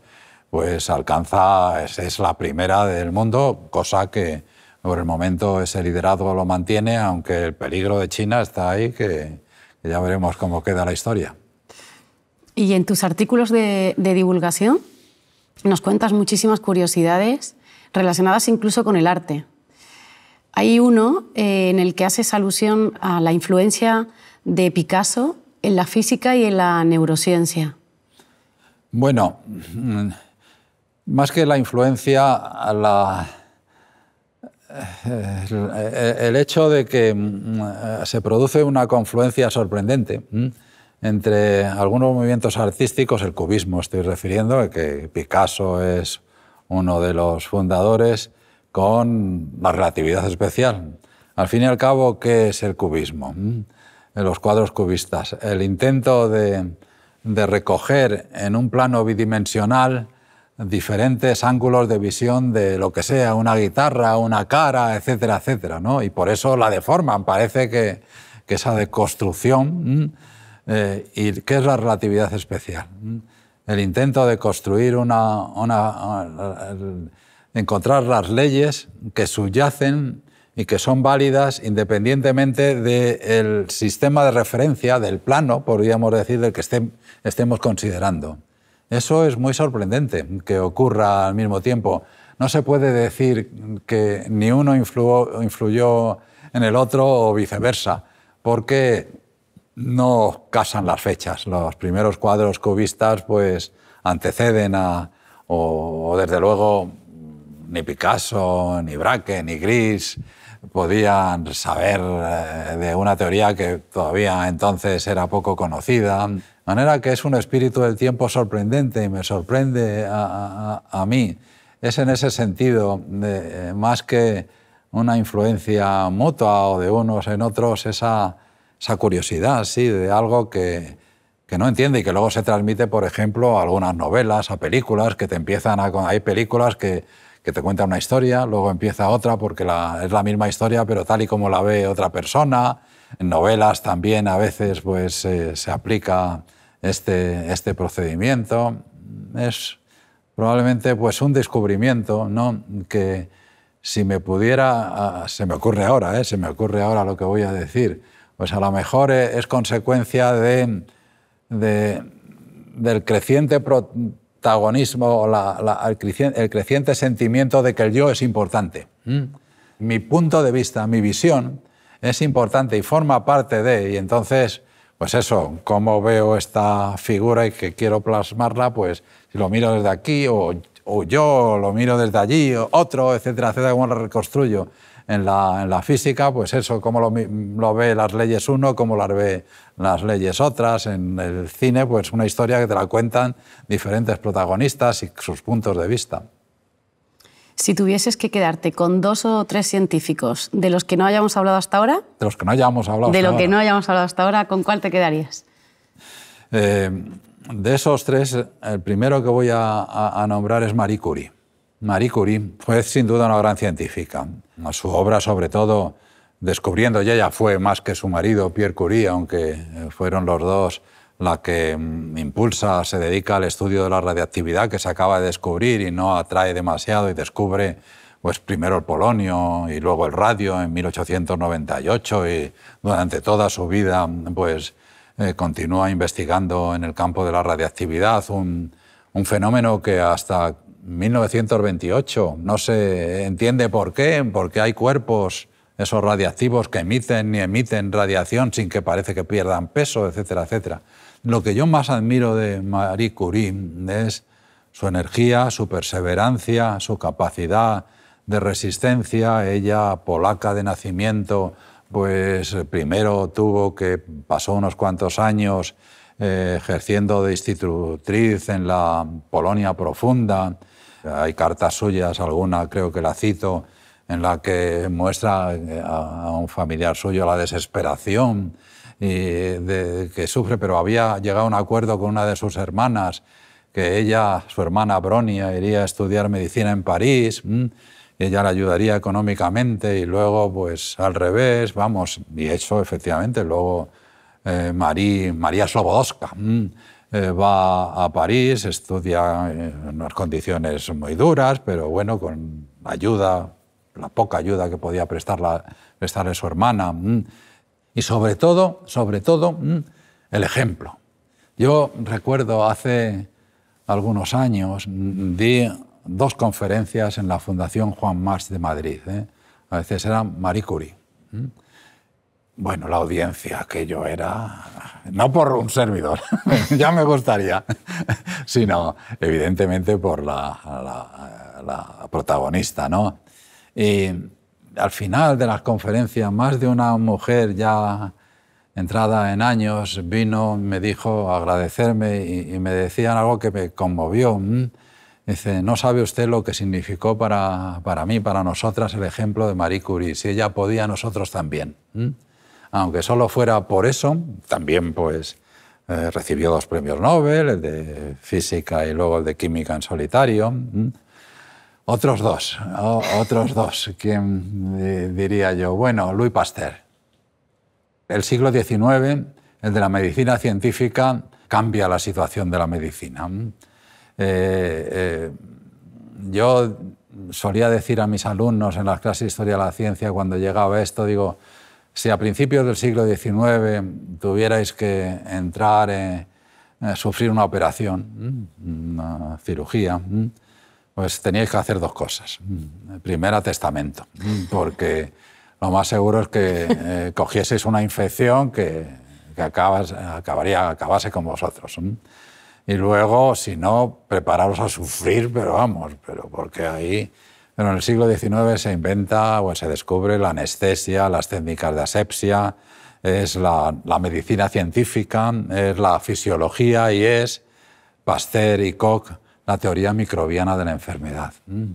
pues alcanza, es, la primera del mundo, cosa que por el momento ese liderazgo lo mantiene, aunque el peligro de China está ahí, que, ya veremos cómo queda la historia. Y en tus artículos de, de divulgación nos cuentas muchísimas curiosidades relacionadas incluso con el arte. Hay uno eh, en el que haces alusión a la influencia de Picasso en la física y en la neurociencia. Bueno, más que la influencia, la, eh, el, hecho de que mm, eh, se produce una confluencia sorprendente mm, entre algunos movimientos artísticos, el cubismo estoy refiriendo, que Picasso es uno de los fundadores, con la relatividad especial. Al fin y al cabo, ¿qué es el cubismo? Mm? Los cuadros cubistas. El intento de recoger en un plano bidimensional diferentes ángulos de visión de lo que sea, una guitarra, una cara, etcétera, etcétera. ¿no? Y por eso la deforman, parece que, que esa deconstrucción, eh, ¿y qué es la relatividad especial? El intento de construir una, una encontrar las leyes que subyacen y que son válidas independientemente del sistema de referencia, del plano, podríamos decir, del que estemos considerando. Eso es muy sorprendente que ocurra al mismo tiempo. No se puede decir que ni uno influyó, en el otro o viceversa, porque no casan las fechas. Los primeros cuadros cubistas pues anteceden a, o, o desde luego ni Picasso, ni Braque, ni Gris podían saber eh, de una teoría que todavía entonces era poco conocida manera que es un espíritu del tiempo sorprendente y me sorprende a, mí. Es en ese sentido, eh, más que una influencia mutua o de unos en otros, esa, curiosidad, sí, de algo que, no entiende y que luego se transmite, por ejemplo, a algunas novelas, a películas que te empiezan a... Hay películas que, te cuentan una historia, luego empieza otra porque es la misma historia, pero tal y como la ve otra persona. En novelas también a veces pues, eh, se aplica este, este procedimiento. Es probablemente pues, un descubrimiento ¿no? que si me pudiera, se me ocurre ahora, ¿eh? se me ocurre ahora lo que voy a decir, pues a lo mejor eh, es consecuencia de, del creciente protagonismo, la, la, el, creciente, sentimiento de que el yo es importante. Mi punto de vista, mi visión, es importante y forma parte de, y entonces, pues eso, cómo veo esta figura y que quiero plasmarla, pues si lo miro desde aquí o, o yo lo miro desde allí, o otro, etcétera, etcétera, cómo lo reconstruyo. En la, física, pues eso, cómo lo, lo, ve las leyes uno, cómo las ve las leyes otras. En el cine, pues una historia que te la cuentan diferentes protagonistas y sus puntos de vista. Si tuvieses que quedarte con dos o tres científicos de los que no hayamos hablado hasta ahora. De los que no hayamos hablado De lo que no hayamos hablado hasta ahora, ¿con cuál te quedarías? Eh, de esos tres, el primero que voy a, nombrar es Marie Curie. Marie Curie fue sin duda una gran científica. Su obra, sobre todo, descubriendo, ella fue más que su marido, Pierre Curie, aunque fueron los dos la que mm, impulsa, se dedica al estudio de la radiactividad que se acaba de descubrir y no atrae demasiado y descubre pues primero el polonio y luego el radio en 1898 y durante toda su vida pues eh, continúa investigando en el campo de la radiactividad un, un fenómeno que hasta 1928 no se entiende por qué, porque hay cuerpos esos radiactivos que emiten y emiten radiación sin que parece que pierdan peso, etcétera, etcétera. Lo que yo más admiro de Marie Curie es su energía, su perseverancia, su capacidad de resistencia. Ella, polaca de nacimiento, pues primero tuvo que pasó unos cuantos años eh, ejerciendo de institutriz en la Polonia profunda. Hay cartas suyas, alguna creo que la cito, en la que muestra eh, a un familiar suyo la desesperación y de, que sufre, pero había llegado a un acuerdo con una de sus hermanas, que ella, su hermana Bronia, iría a estudiar medicina en París, ella la ayudaría económicamente y luego, pues al revés, vamos, y eso efectivamente, luego eh, María Slobodowska. Eh, va a París, estudia en eh, unas condiciones muy duras, pero bueno, con ayuda, la poca ayuda que podía prestarle su hermana. Y sobre todo, sobre todo, mm, el ejemplo. Yo recuerdo hace algunos años, mm, di dos conferencias en la Fundación Juan March de Madrid. ¿eh? A veces era Marie Curie. Bueno, la audiencia que yo era, no por un servidor, <laughs> ya me gustaría, <laughs> sino evidentemente por la, protagonista, ¿no? Y al final de las conferencias, más de una mujer ya entrada en años vino, me dijo agradecerme y, me decían algo que me conmovió. Mm. Dice, no sabe usted lo que significó para, mí, para nosotras, el ejemplo de Marie Curie. Si ella podía, nosotros también. Mm. Aunque solo fuera por eso, también pues eh, recibió dos premios Nobel, el de física y luego el de química en solitario. Mm. Otros dos, otros dos, ¿quién eh, diría yo? Bueno, Louis Pasteur. El siglo XIX, el de la medicina científica, cambia la situación de la medicina. Mm. Eh, eh, yo solía decir a mis alumnos en las clases de historia de la ciencia, cuando llegaba esto, digo, si a principios del siglo XIX tuvierais que entrar, sufrir una operación, mm, una cirugía, mm, pues teníais que hacer dos cosas. Mm, primera, testamento, mm, porque lo más seguro es que eh, cogieseis una infección que, acabaría, acabase con vosotros. Mm. Y luego, si no, prepararos a sufrir, pero vamos, pero porque ahí... Pero en el siglo XIX se inventa o se descubre la anestesia, las técnicas de asepsia, es la, la medicina científica, es la fisiología y es Pasteur y Koch la teoría microbiana de la enfermedad. Mm.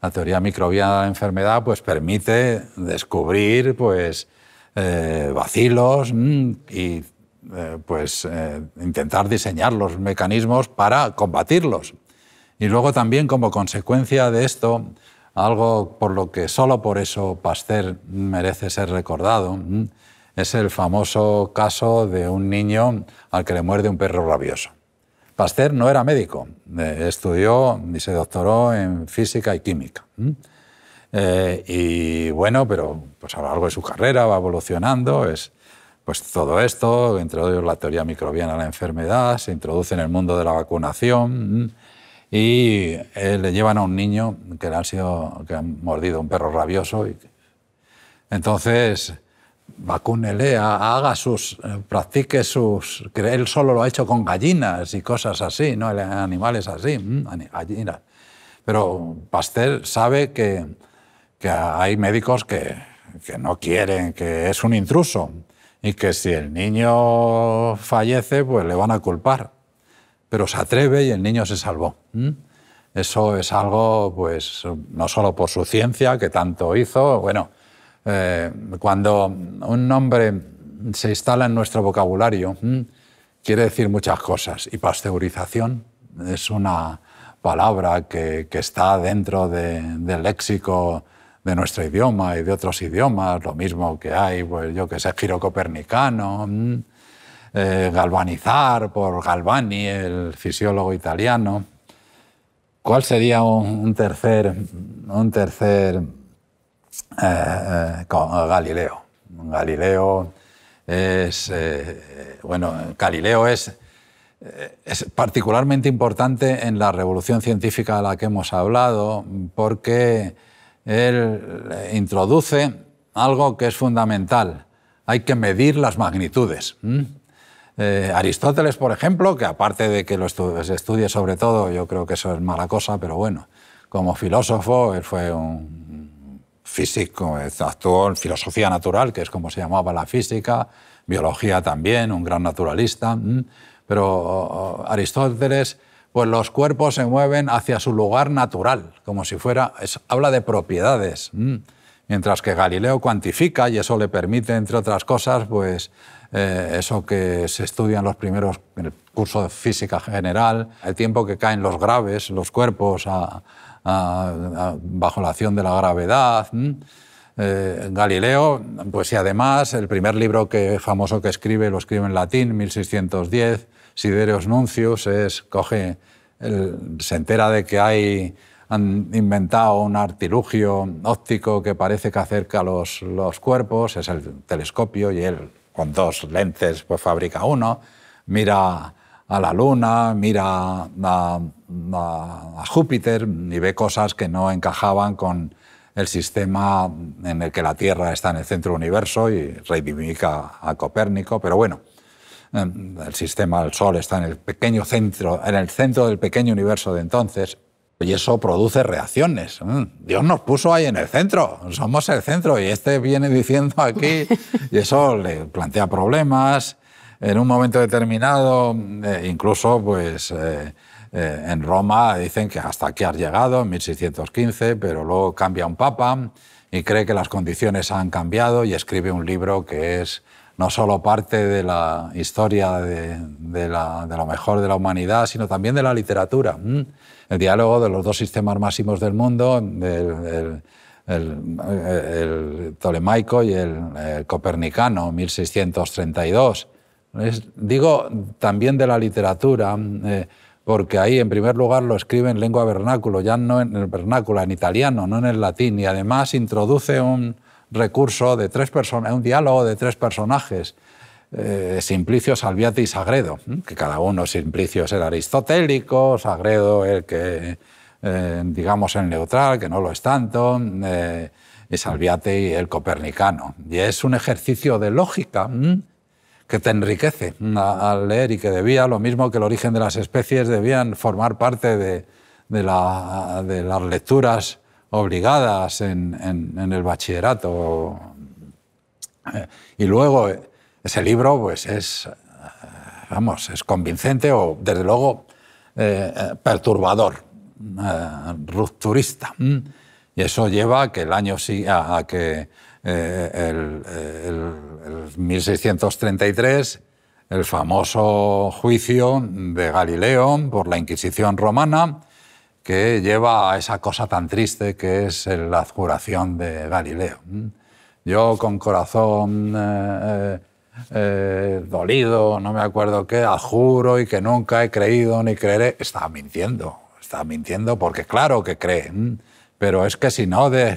La teoría microbiana de la enfermedad pues, permite descubrir pues, eh, vacilos mm, y eh, pues, eh, intentar diseñar los mecanismos para combatirlos. Y luego también como consecuencia de esto, algo por lo que solo por eso Pasteur merece ser recordado, mm, es el famoso caso de un niño al que le muerde un perro rabioso. Pasteur no era médico, eh, estudió y se doctoró en física y química. ¿Mm? Eh, y bueno, pero pues a lo largo de su carrera va evolucionando, es pues todo esto, entre ellos la teoría microbiana de la enfermedad, se introduce en el mundo de la vacunación y eh, le llevan a un niño que le han sido que han mordido un perro rabioso y entonces vacúnele, haga sus, eh, practique sus, él solo lo ha hecho con gallinas y cosas así, ¿no? Animales así, mm, gallinas. Pero Pasteur sabe que, que hay médicos que, que no quieren, que es un intruso y que si el niño fallece, pues le van a culpar. Pero se atreve y el niño se salvó. Eso es algo, pues, no solo por su ciencia, que tanto hizo, bueno, eh, cuando un nombre se instala en nuestro vocabulario, quiere decir muchas cosas. Y pasteurización es una palabra que, está dentro del léxico de nuestro idioma y de otros idiomas, lo mismo que hay, pues yo que sé, giro copernicano, eh, galvanizar por Galvani, el fisiólogo italiano. ¿Cuál sería un tercer, un tercer eh, eh, Galileo. Galileo es, eh, bueno, Galileo es, es particularmente importante en la revolución científica a la que hemos hablado porque él introduce algo que es fundamental. Hay que medir las magnitudes. Aristóteles, por ejemplo, que aparte de que lo estudie sobre todo, yo creo que eso es mala cosa, pero bueno, como filósofo, él fue un físico, actuó en filosofía natural, que es como se llamaba la física, biología también, un gran naturalista. Pero Aristóteles, pues los cuerpos se mueven hacia su lugar natural, como si fuera, habla de propiedades. Mientras que Galileo cuantifica y eso le permite, entre otras cosas, pues eh, eso que se estudia en los primeros, en el curso de física general, el tiempo que caen los graves, los cuerpos a, bajo la acción de la gravedad. Eh, Galileo, pues y además el primer libro que, famoso que escribe, lo escribe en latín, 1610, Sidereus Nuncius, es, coge, se entera de que hay, han inventado un artilugio óptico que parece que acerca los, los cuerpos, es el telescopio, y él con dos lentes pues fabrica uno, mira a la Luna, mira a, Júpiter y ve cosas que no encajaban con el sistema en el que la Tierra está en el centro del universo y reivindica a Copérnico, pero bueno, em, el sistema del Sol está en el pequeño centro, en el centro del pequeño universo de entonces, y eso produce reacciones. Mm, Dios nos puso ahí en el centro, somos el centro, y este viene diciendo aquí, y eso le plantea problemas, en un momento determinado, eh, incluso pues, eh, eh, en Roma dicen que hasta aquí has llegado, en 1615, pero luego cambia un papa y cree que las condiciones han cambiado y escribe un libro que es no solo parte de la historia de, la, lo mejor de la humanidad, sino también de la literatura. ¿Mm? El diálogo de los dos sistemas máximos del mundo, el, el, tolemaico y el copernicano, 1632 digo también de la literatura, eh, porque ahí en primer lugar lo escribe en lengua vernáculo, ya no en el vernáculo, en italiano, no en el latín, y además introduce un recurso de tres personas, un diálogo de tres personajes. Eh, Simplicio, Salviati y Sagredo, que cada uno Simplicio es el aristotélico, Sagredo el que, eh, digamos, el neutral, que no lo es tanto, eh, y Salviati el copernicano. Y es un ejercicio de lógica que te enriquece al leer y que debía, lo mismo que el origen de las especies, debían formar parte de, las lecturas obligadas en, el bachillerato. Eh, y luego ese libro pues es, eh, vamos, es convincente o desde luego eh, perturbador, rupturista. Mm. Y eso lleva a que el año sí a que eh, el, 1633 eh, el famoso juicio de Galileo por la Inquisición romana, que lleva a esa cosa tan triste que es la adjuración de Galileo. Yo con corazón eh, dolido, no me acuerdo qué, adjuro y que nunca he creído ni creeré, estaba mintiendo, estaba mintiendo porque claro que cree. Pero es que si no de,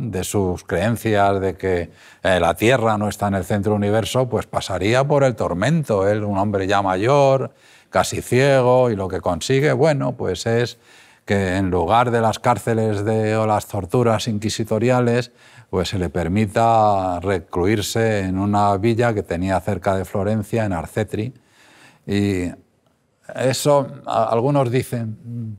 de sus creencias de que eh, la Tierra no está en el centro del universo, pues pasaría por el tormento. Él, un hombre ya mayor, casi ciego, y lo que consigue, bueno, pues es que en lugar de las cárceles de, o las torturas inquisitoriales, pues se le permita recluirse en una villa que tenía cerca de Florencia, en Arcetri. Y eso, algunos dicen,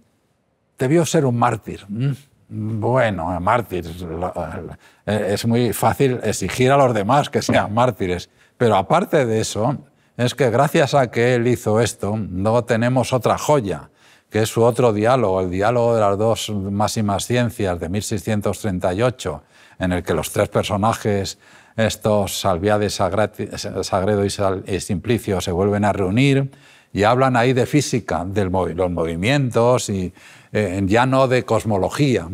debió ser un mártir. Mm. Bueno, eh, mártir. Eh, eh, es muy fácil exigir a los demás que sean <laughs> mártires. Pero aparte de eso, es que gracias a que él hizo esto, no tenemos otra joya, que es su otro diálogo, el diálogo de las dos máximas ciencias de 1638, en el que los tres personajes, estos Salviades, Sagredo y Simplicio, se vuelven a reunir y hablan ahí de física, de los movimientos y eh, ya no de cosmología.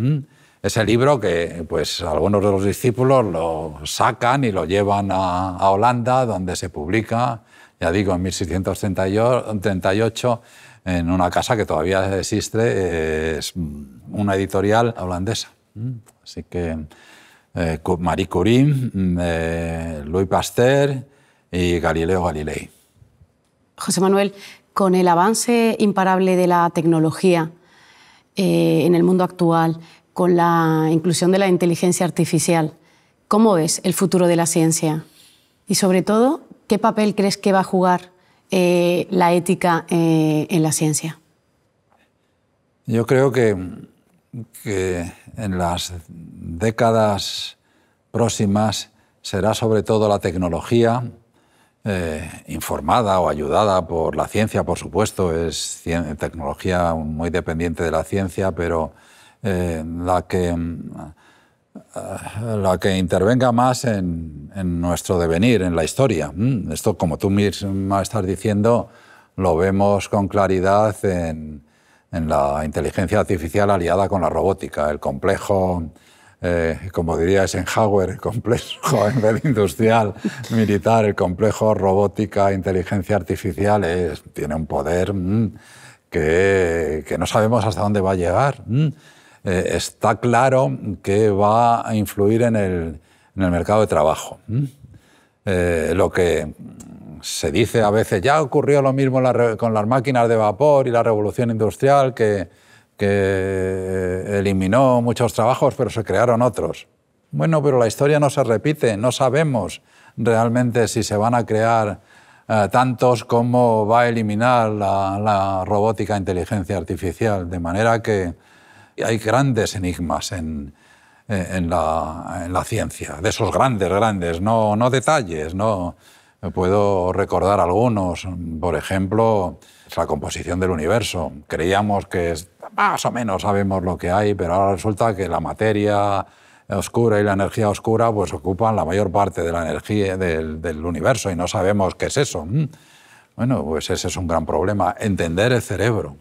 Es Ese libro que pues, algunos de los discípulos lo sacan y lo llevan a, Holanda, donde se publica, ya digo, en 1638, en una casa que todavía existe, es mm, una editorial holandesa. Así que eh, Marie Curie, mm, eh, Louis Pasteur y Galileo Galilei. José Manuel, con el avance imparable de la tecnología, eh, en el mundo actual, con la inclusión de la inteligencia artificial. ¿Cómo es el futuro de la ciencia? Y sobre todo, ¿qué papel crees que va a jugar eh, la ética eh, en la ciencia? Yo creo que en las décadas próximas será sobre todo la tecnología eh, informada o ayudada por la ciencia, por supuesto, es tecnología muy dependiente de la ciencia, pero eh, la, que, mm, eh, la que intervenga más en, nuestro devenir, en la historia. Mm, esto, como tú me estás diciendo, lo vemos con claridad en, en la inteligencia artificial aliada con la robótica, el complejo eh, como diría Eisenhower, el complejo <laughs> en industrial, militar, el complejo robótica, inteligencia artificial, tiene un poder mm, que, no sabemos hasta dónde va a llegar. Mm. Eh, está claro que va a influir en el, mercado de trabajo. Mm. Eh, lo que se dice a veces, ya ocurrió lo mismo con las máquinas de vapor y la revolución industrial, que que eliminó muchos trabajos, pero se crearon otros. Bueno, pero la historia no se repite, no sabemos realmente si se van a crear eh, tantos como va a eliminar la, robótica inteligencia artificial, de manera que hay grandes enigmas eh, en, la, en la, ciencia, de esos grandes, grandes, no, no detalles, no, Puedo recordar algunos, por ejemplo, la composición del universo. Creíamos que más o menos sabemos lo que hay, pero ahora resulta que la materia oscura y la energía oscura pues ocupan la mayor parte de la energía del, universo y no sabemos qué es eso. Bueno, pues ese es un gran problema, entender el cerebro.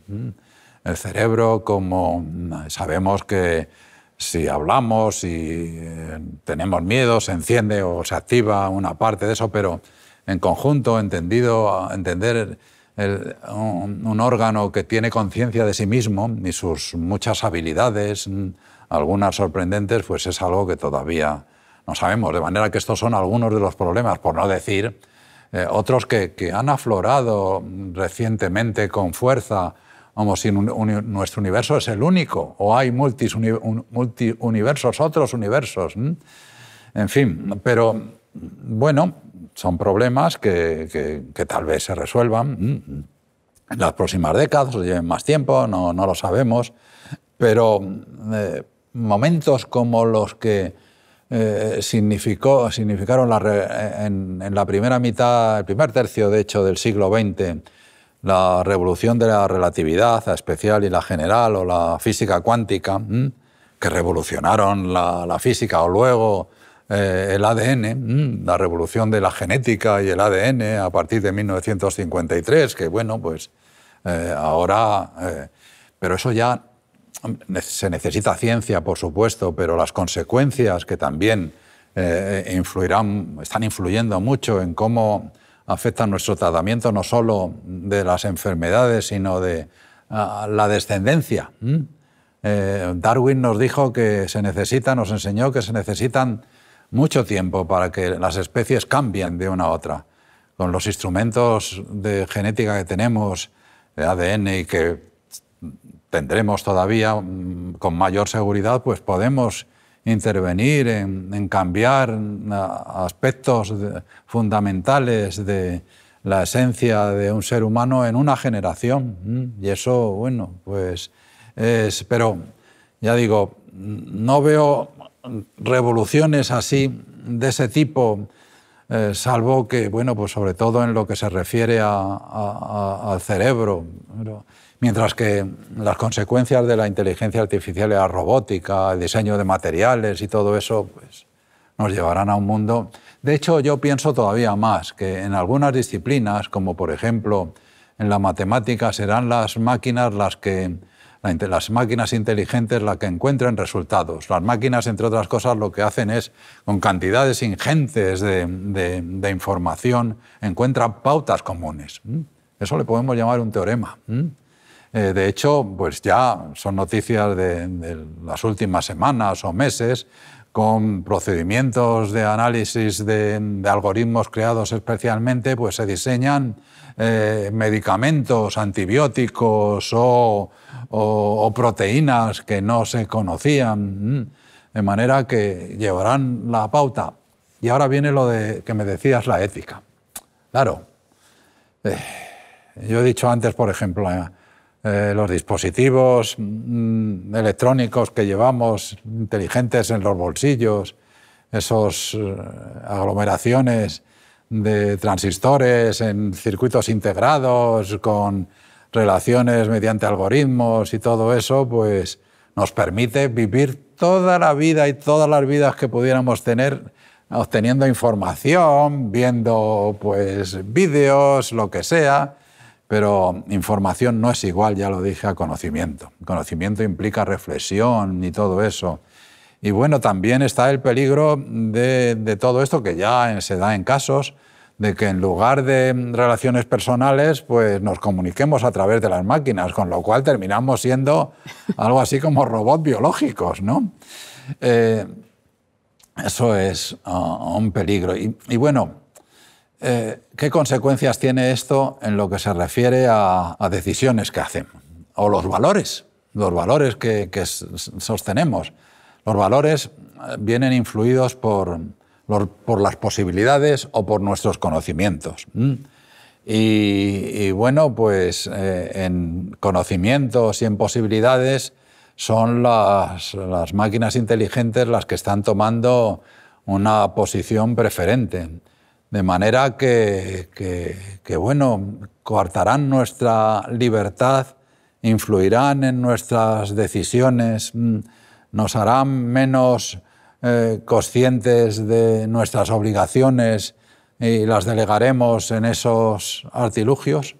El cerebro, como mm, sabemos que si hablamos, y eh, tenemos miedo, se enciende o se activa una parte de eso, pero en conjunto, entendido, entender un, órgano que tiene conciencia de sí mismo y sus muchas habilidades, mm, algunas sorprendentes, pues es algo que todavía no sabemos. De manera que estos son algunos de los problemas, por no decir eh, otros que, han aflorado recientemente con fuerza. como si nuestro universo es el único, o hay multiversos, universos otros universos. Mm. En fin, pero bueno, son problemas que, tal vez se resuelvan mm, mm, en las próximas décadas, o lleven más tiempo, no, lo sabemos, pero mm, eh, momentos como los que eh, significó, significaron eh, en, la primera mitad, el primer tercio, de hecho, del siglo XX, la revolución de la relatividad, la especial y la general, o la física cuántica, que revolucionaron la, la física, o luego eh, el ADN, mm, la revolución de la genética y el ADN a partir de 1953, que bueno, pues eh, ahora... Eh, pero eso ya se necesita ciencia, por supuesto, pero las consecuencias que también influirán, están influyendo mucho en cómo afecta nuestro tratamiento no solo de las enfermedades, sino de la descendencia. Mm. Darwin nos dijo que se necesita, nos enseñó que se necesitan mucho tiempo para que las especies cambien de una a otra. Con los instrumentos de genética que tenemos, de ADN y que tendremos todavía mm, con mayor seguridad, pues podemos intervenir en, cambiar mm, aspectos fundamentales de la esencia de un ser humano en una generación. Mm, y eso, bueno, pues es... Pero, ya digo, no veo revoluciones así, de ese tipo, eh, salvo que, bueno, pues sobre todo en lo que se refiere al cerebro, mientras que las consecuencias de la inteligencia artificial y la robótica, el diseño de materiales y todo eso, pues nos llevarán a un mundo... De hecho, yo pienso todavía más que en algunas disciplinas, como por ejemplo en la matemática, serán las máquinas las que las máquinas inteligentes la que encuentran resultados. Las máquinas, entre otras cosas, lo que hacen es, con cantidades ingentes de, información, encuentran pautas comunes. ¿Mm? Eso le podemos llamar un teorema. ¿Mm? Eh, de hecho, pues ya son noticias de, de, las últimas semanas o meses con procedimientos de análisis de, algoritmos creados especialmente, pues se diseñan eh, medicamentos, antibióticos o, proteínas que no se conocían, de manera que llevarán la pauta. Y ahora viene lo de que me decías, la ética. Claro, eh, yo he dicho antes, por ejemplo, eh, eh, los dispositivos mm, electrónicos que llevamos, inteligentes en los bolsillos, esas eh, aglomeraciones de transistores en circuitos integrados con relaciones mediante algoritmos y todo eso, pues nos permite vivir toda la vida y todas las vidas que pudiéramos tener obteniendo información, viendo pues vídeos, lo que sea, pero información no es igual, ya lo dije, a conocimiento. Conocimiento implica reflexión y todo eso. Y bueno, también está el peligro de, todo esto que ya se da en casos de que en lugar de relaciones personales, pues nos comuniquemos a través de las máquinas, con lo cual terminamos siendo algo así como robots biológicos, ¿no? Eh, eso es ah, un peligro. Y, bueno, eh, ¿Qué consecuencias tiene esto en lo que se refiere a, decisiones que hacemos? O los valores, los valores que, sostenemos. Los valores eh, vienen influidos por, las posibilidades o por nuestros conocimientos. Y, bueno, pues eh, en conocimientos y en posibilidades son las máquinas inteligentes las que están tomando una posición preferente de manera que, bueno, coartarán nuestra libertad, influirán en nuestras decisiones, mm, nos harán menos eh, conscientes de nuestras obligaciones y las delegaremos en esos artilugios.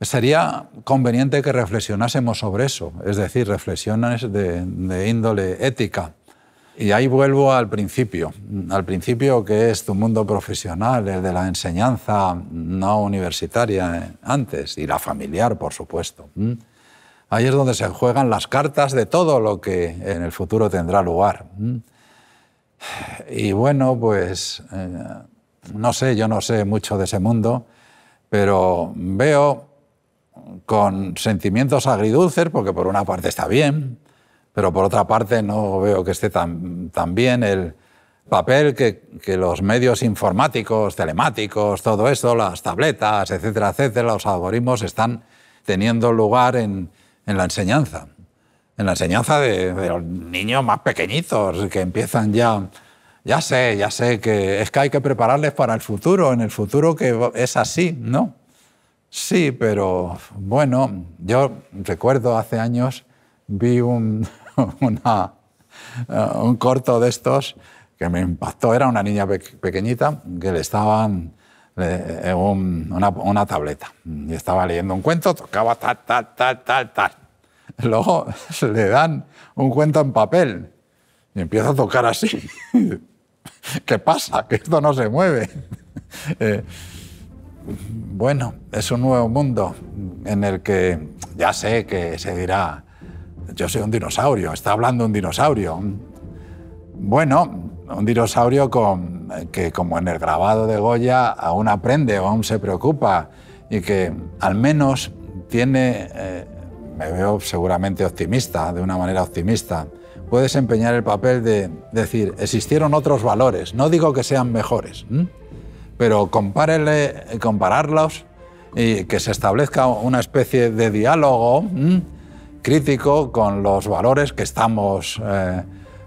Sería conveniente que reflexionásemos sobre eso, es decir, reflexiones de índole ética. Y ahí vuelvo al principio, al principio que es tu mundo profesional, el de la enseñanza no universitaria antes y la familiar, por supuesto. ¿Mm? Ahí es donde se juegan las cartas de todo lo que en el futuro tendrá lugar. ¿Mm? Y bueno, pues eh, no sé, yo no sé mucho de ese mundo, pero veo con sentimientos agridulces, porque por una parte está bien, pero por otra parte no veo que esté tan, tan bien el papel que, los medios informáticos, telemáticos, todo eso, las tabletas, etcétera, etcétera, los algoritmos están teniendo lugar en, la enseñanza. En la enseñanza de, de, los niños más pequeñitos que empiezan ya. Ya sé, ya sé que es que hay que prepararles para el futuro, en el futuro que es así, ¿no? Sí, pero bueno, yo recuerdo hace años vi <laughs> eh, un, corto de estos que me impactó. Era una niña pequeñita que le estaban en eh, una, tableta y estaba leyendo un cuento, tocaba tal, tal, tal, tal, tal. Luego <laughs> le dan un cuento en papel y empieza a tocar así. <laughs> ¿Qué pasa? Que esto no se mueve. Eh, bueno, es un nuevo mundo en el que ya sé que se dirá, yo soy un dinosaurio, está hablando un dinosaurio. Bueno, un dinosaurio que como en el grabado de Goya aún aprende o aún se preocupa y que al menos tiene, eh, me veo seguramente optimista, de una manera optimista, puede desempeñar el papel de decir, existieron otros valores, no digo que sean mejores, pero compárele, compararlos y que se establezca una especie de diálogo crítico con los valores que estamos eh,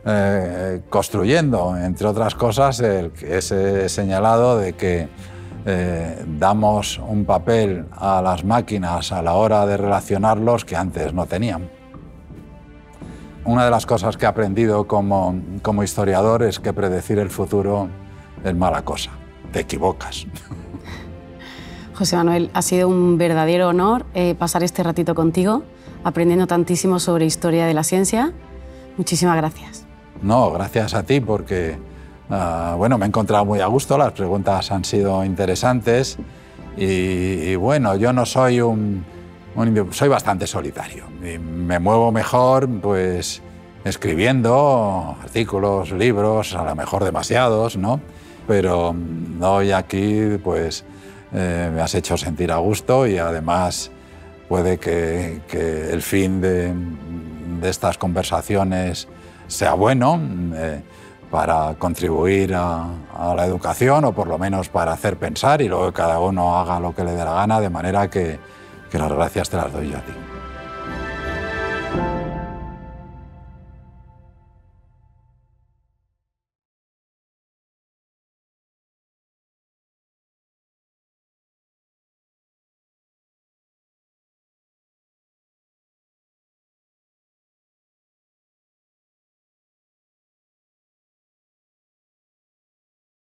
eh, construyendo. Entre otras cosas, el, ese eh, señalado de que damos un papel a las máquinas a la hora de relacionarlos que antes no tenían. Una de las cosas que he aprendido como, historiador es que predecir el futuro es mala cosa. Te equivocas. <laughs> José Manuel, ha sido un verdadero honor pasar este ratito contigo aprendiendo tantísimo sobre historia de la ciencia. Muchísimas gracias. No, gracias a ti porque ah, bueno, me he encontrado muy a gusto, las preguntas han sido interesantes y, bueno, yo no soy un, soy bastante solitario. me muevo mejor pues escribiendo artículos, libros, a lo mejor demasiados, ¿no? Pero mm, hoy aquí pues eh, me has hecho sentir a gusto y además puede que, el fin de, estas conversaciones sea bueno eh, para contribuir a, la educación o por lo menos para hacer pensar y luego cada uno haga lo que le dé la gana, de manera que, que las gracias te las doy yo a ti.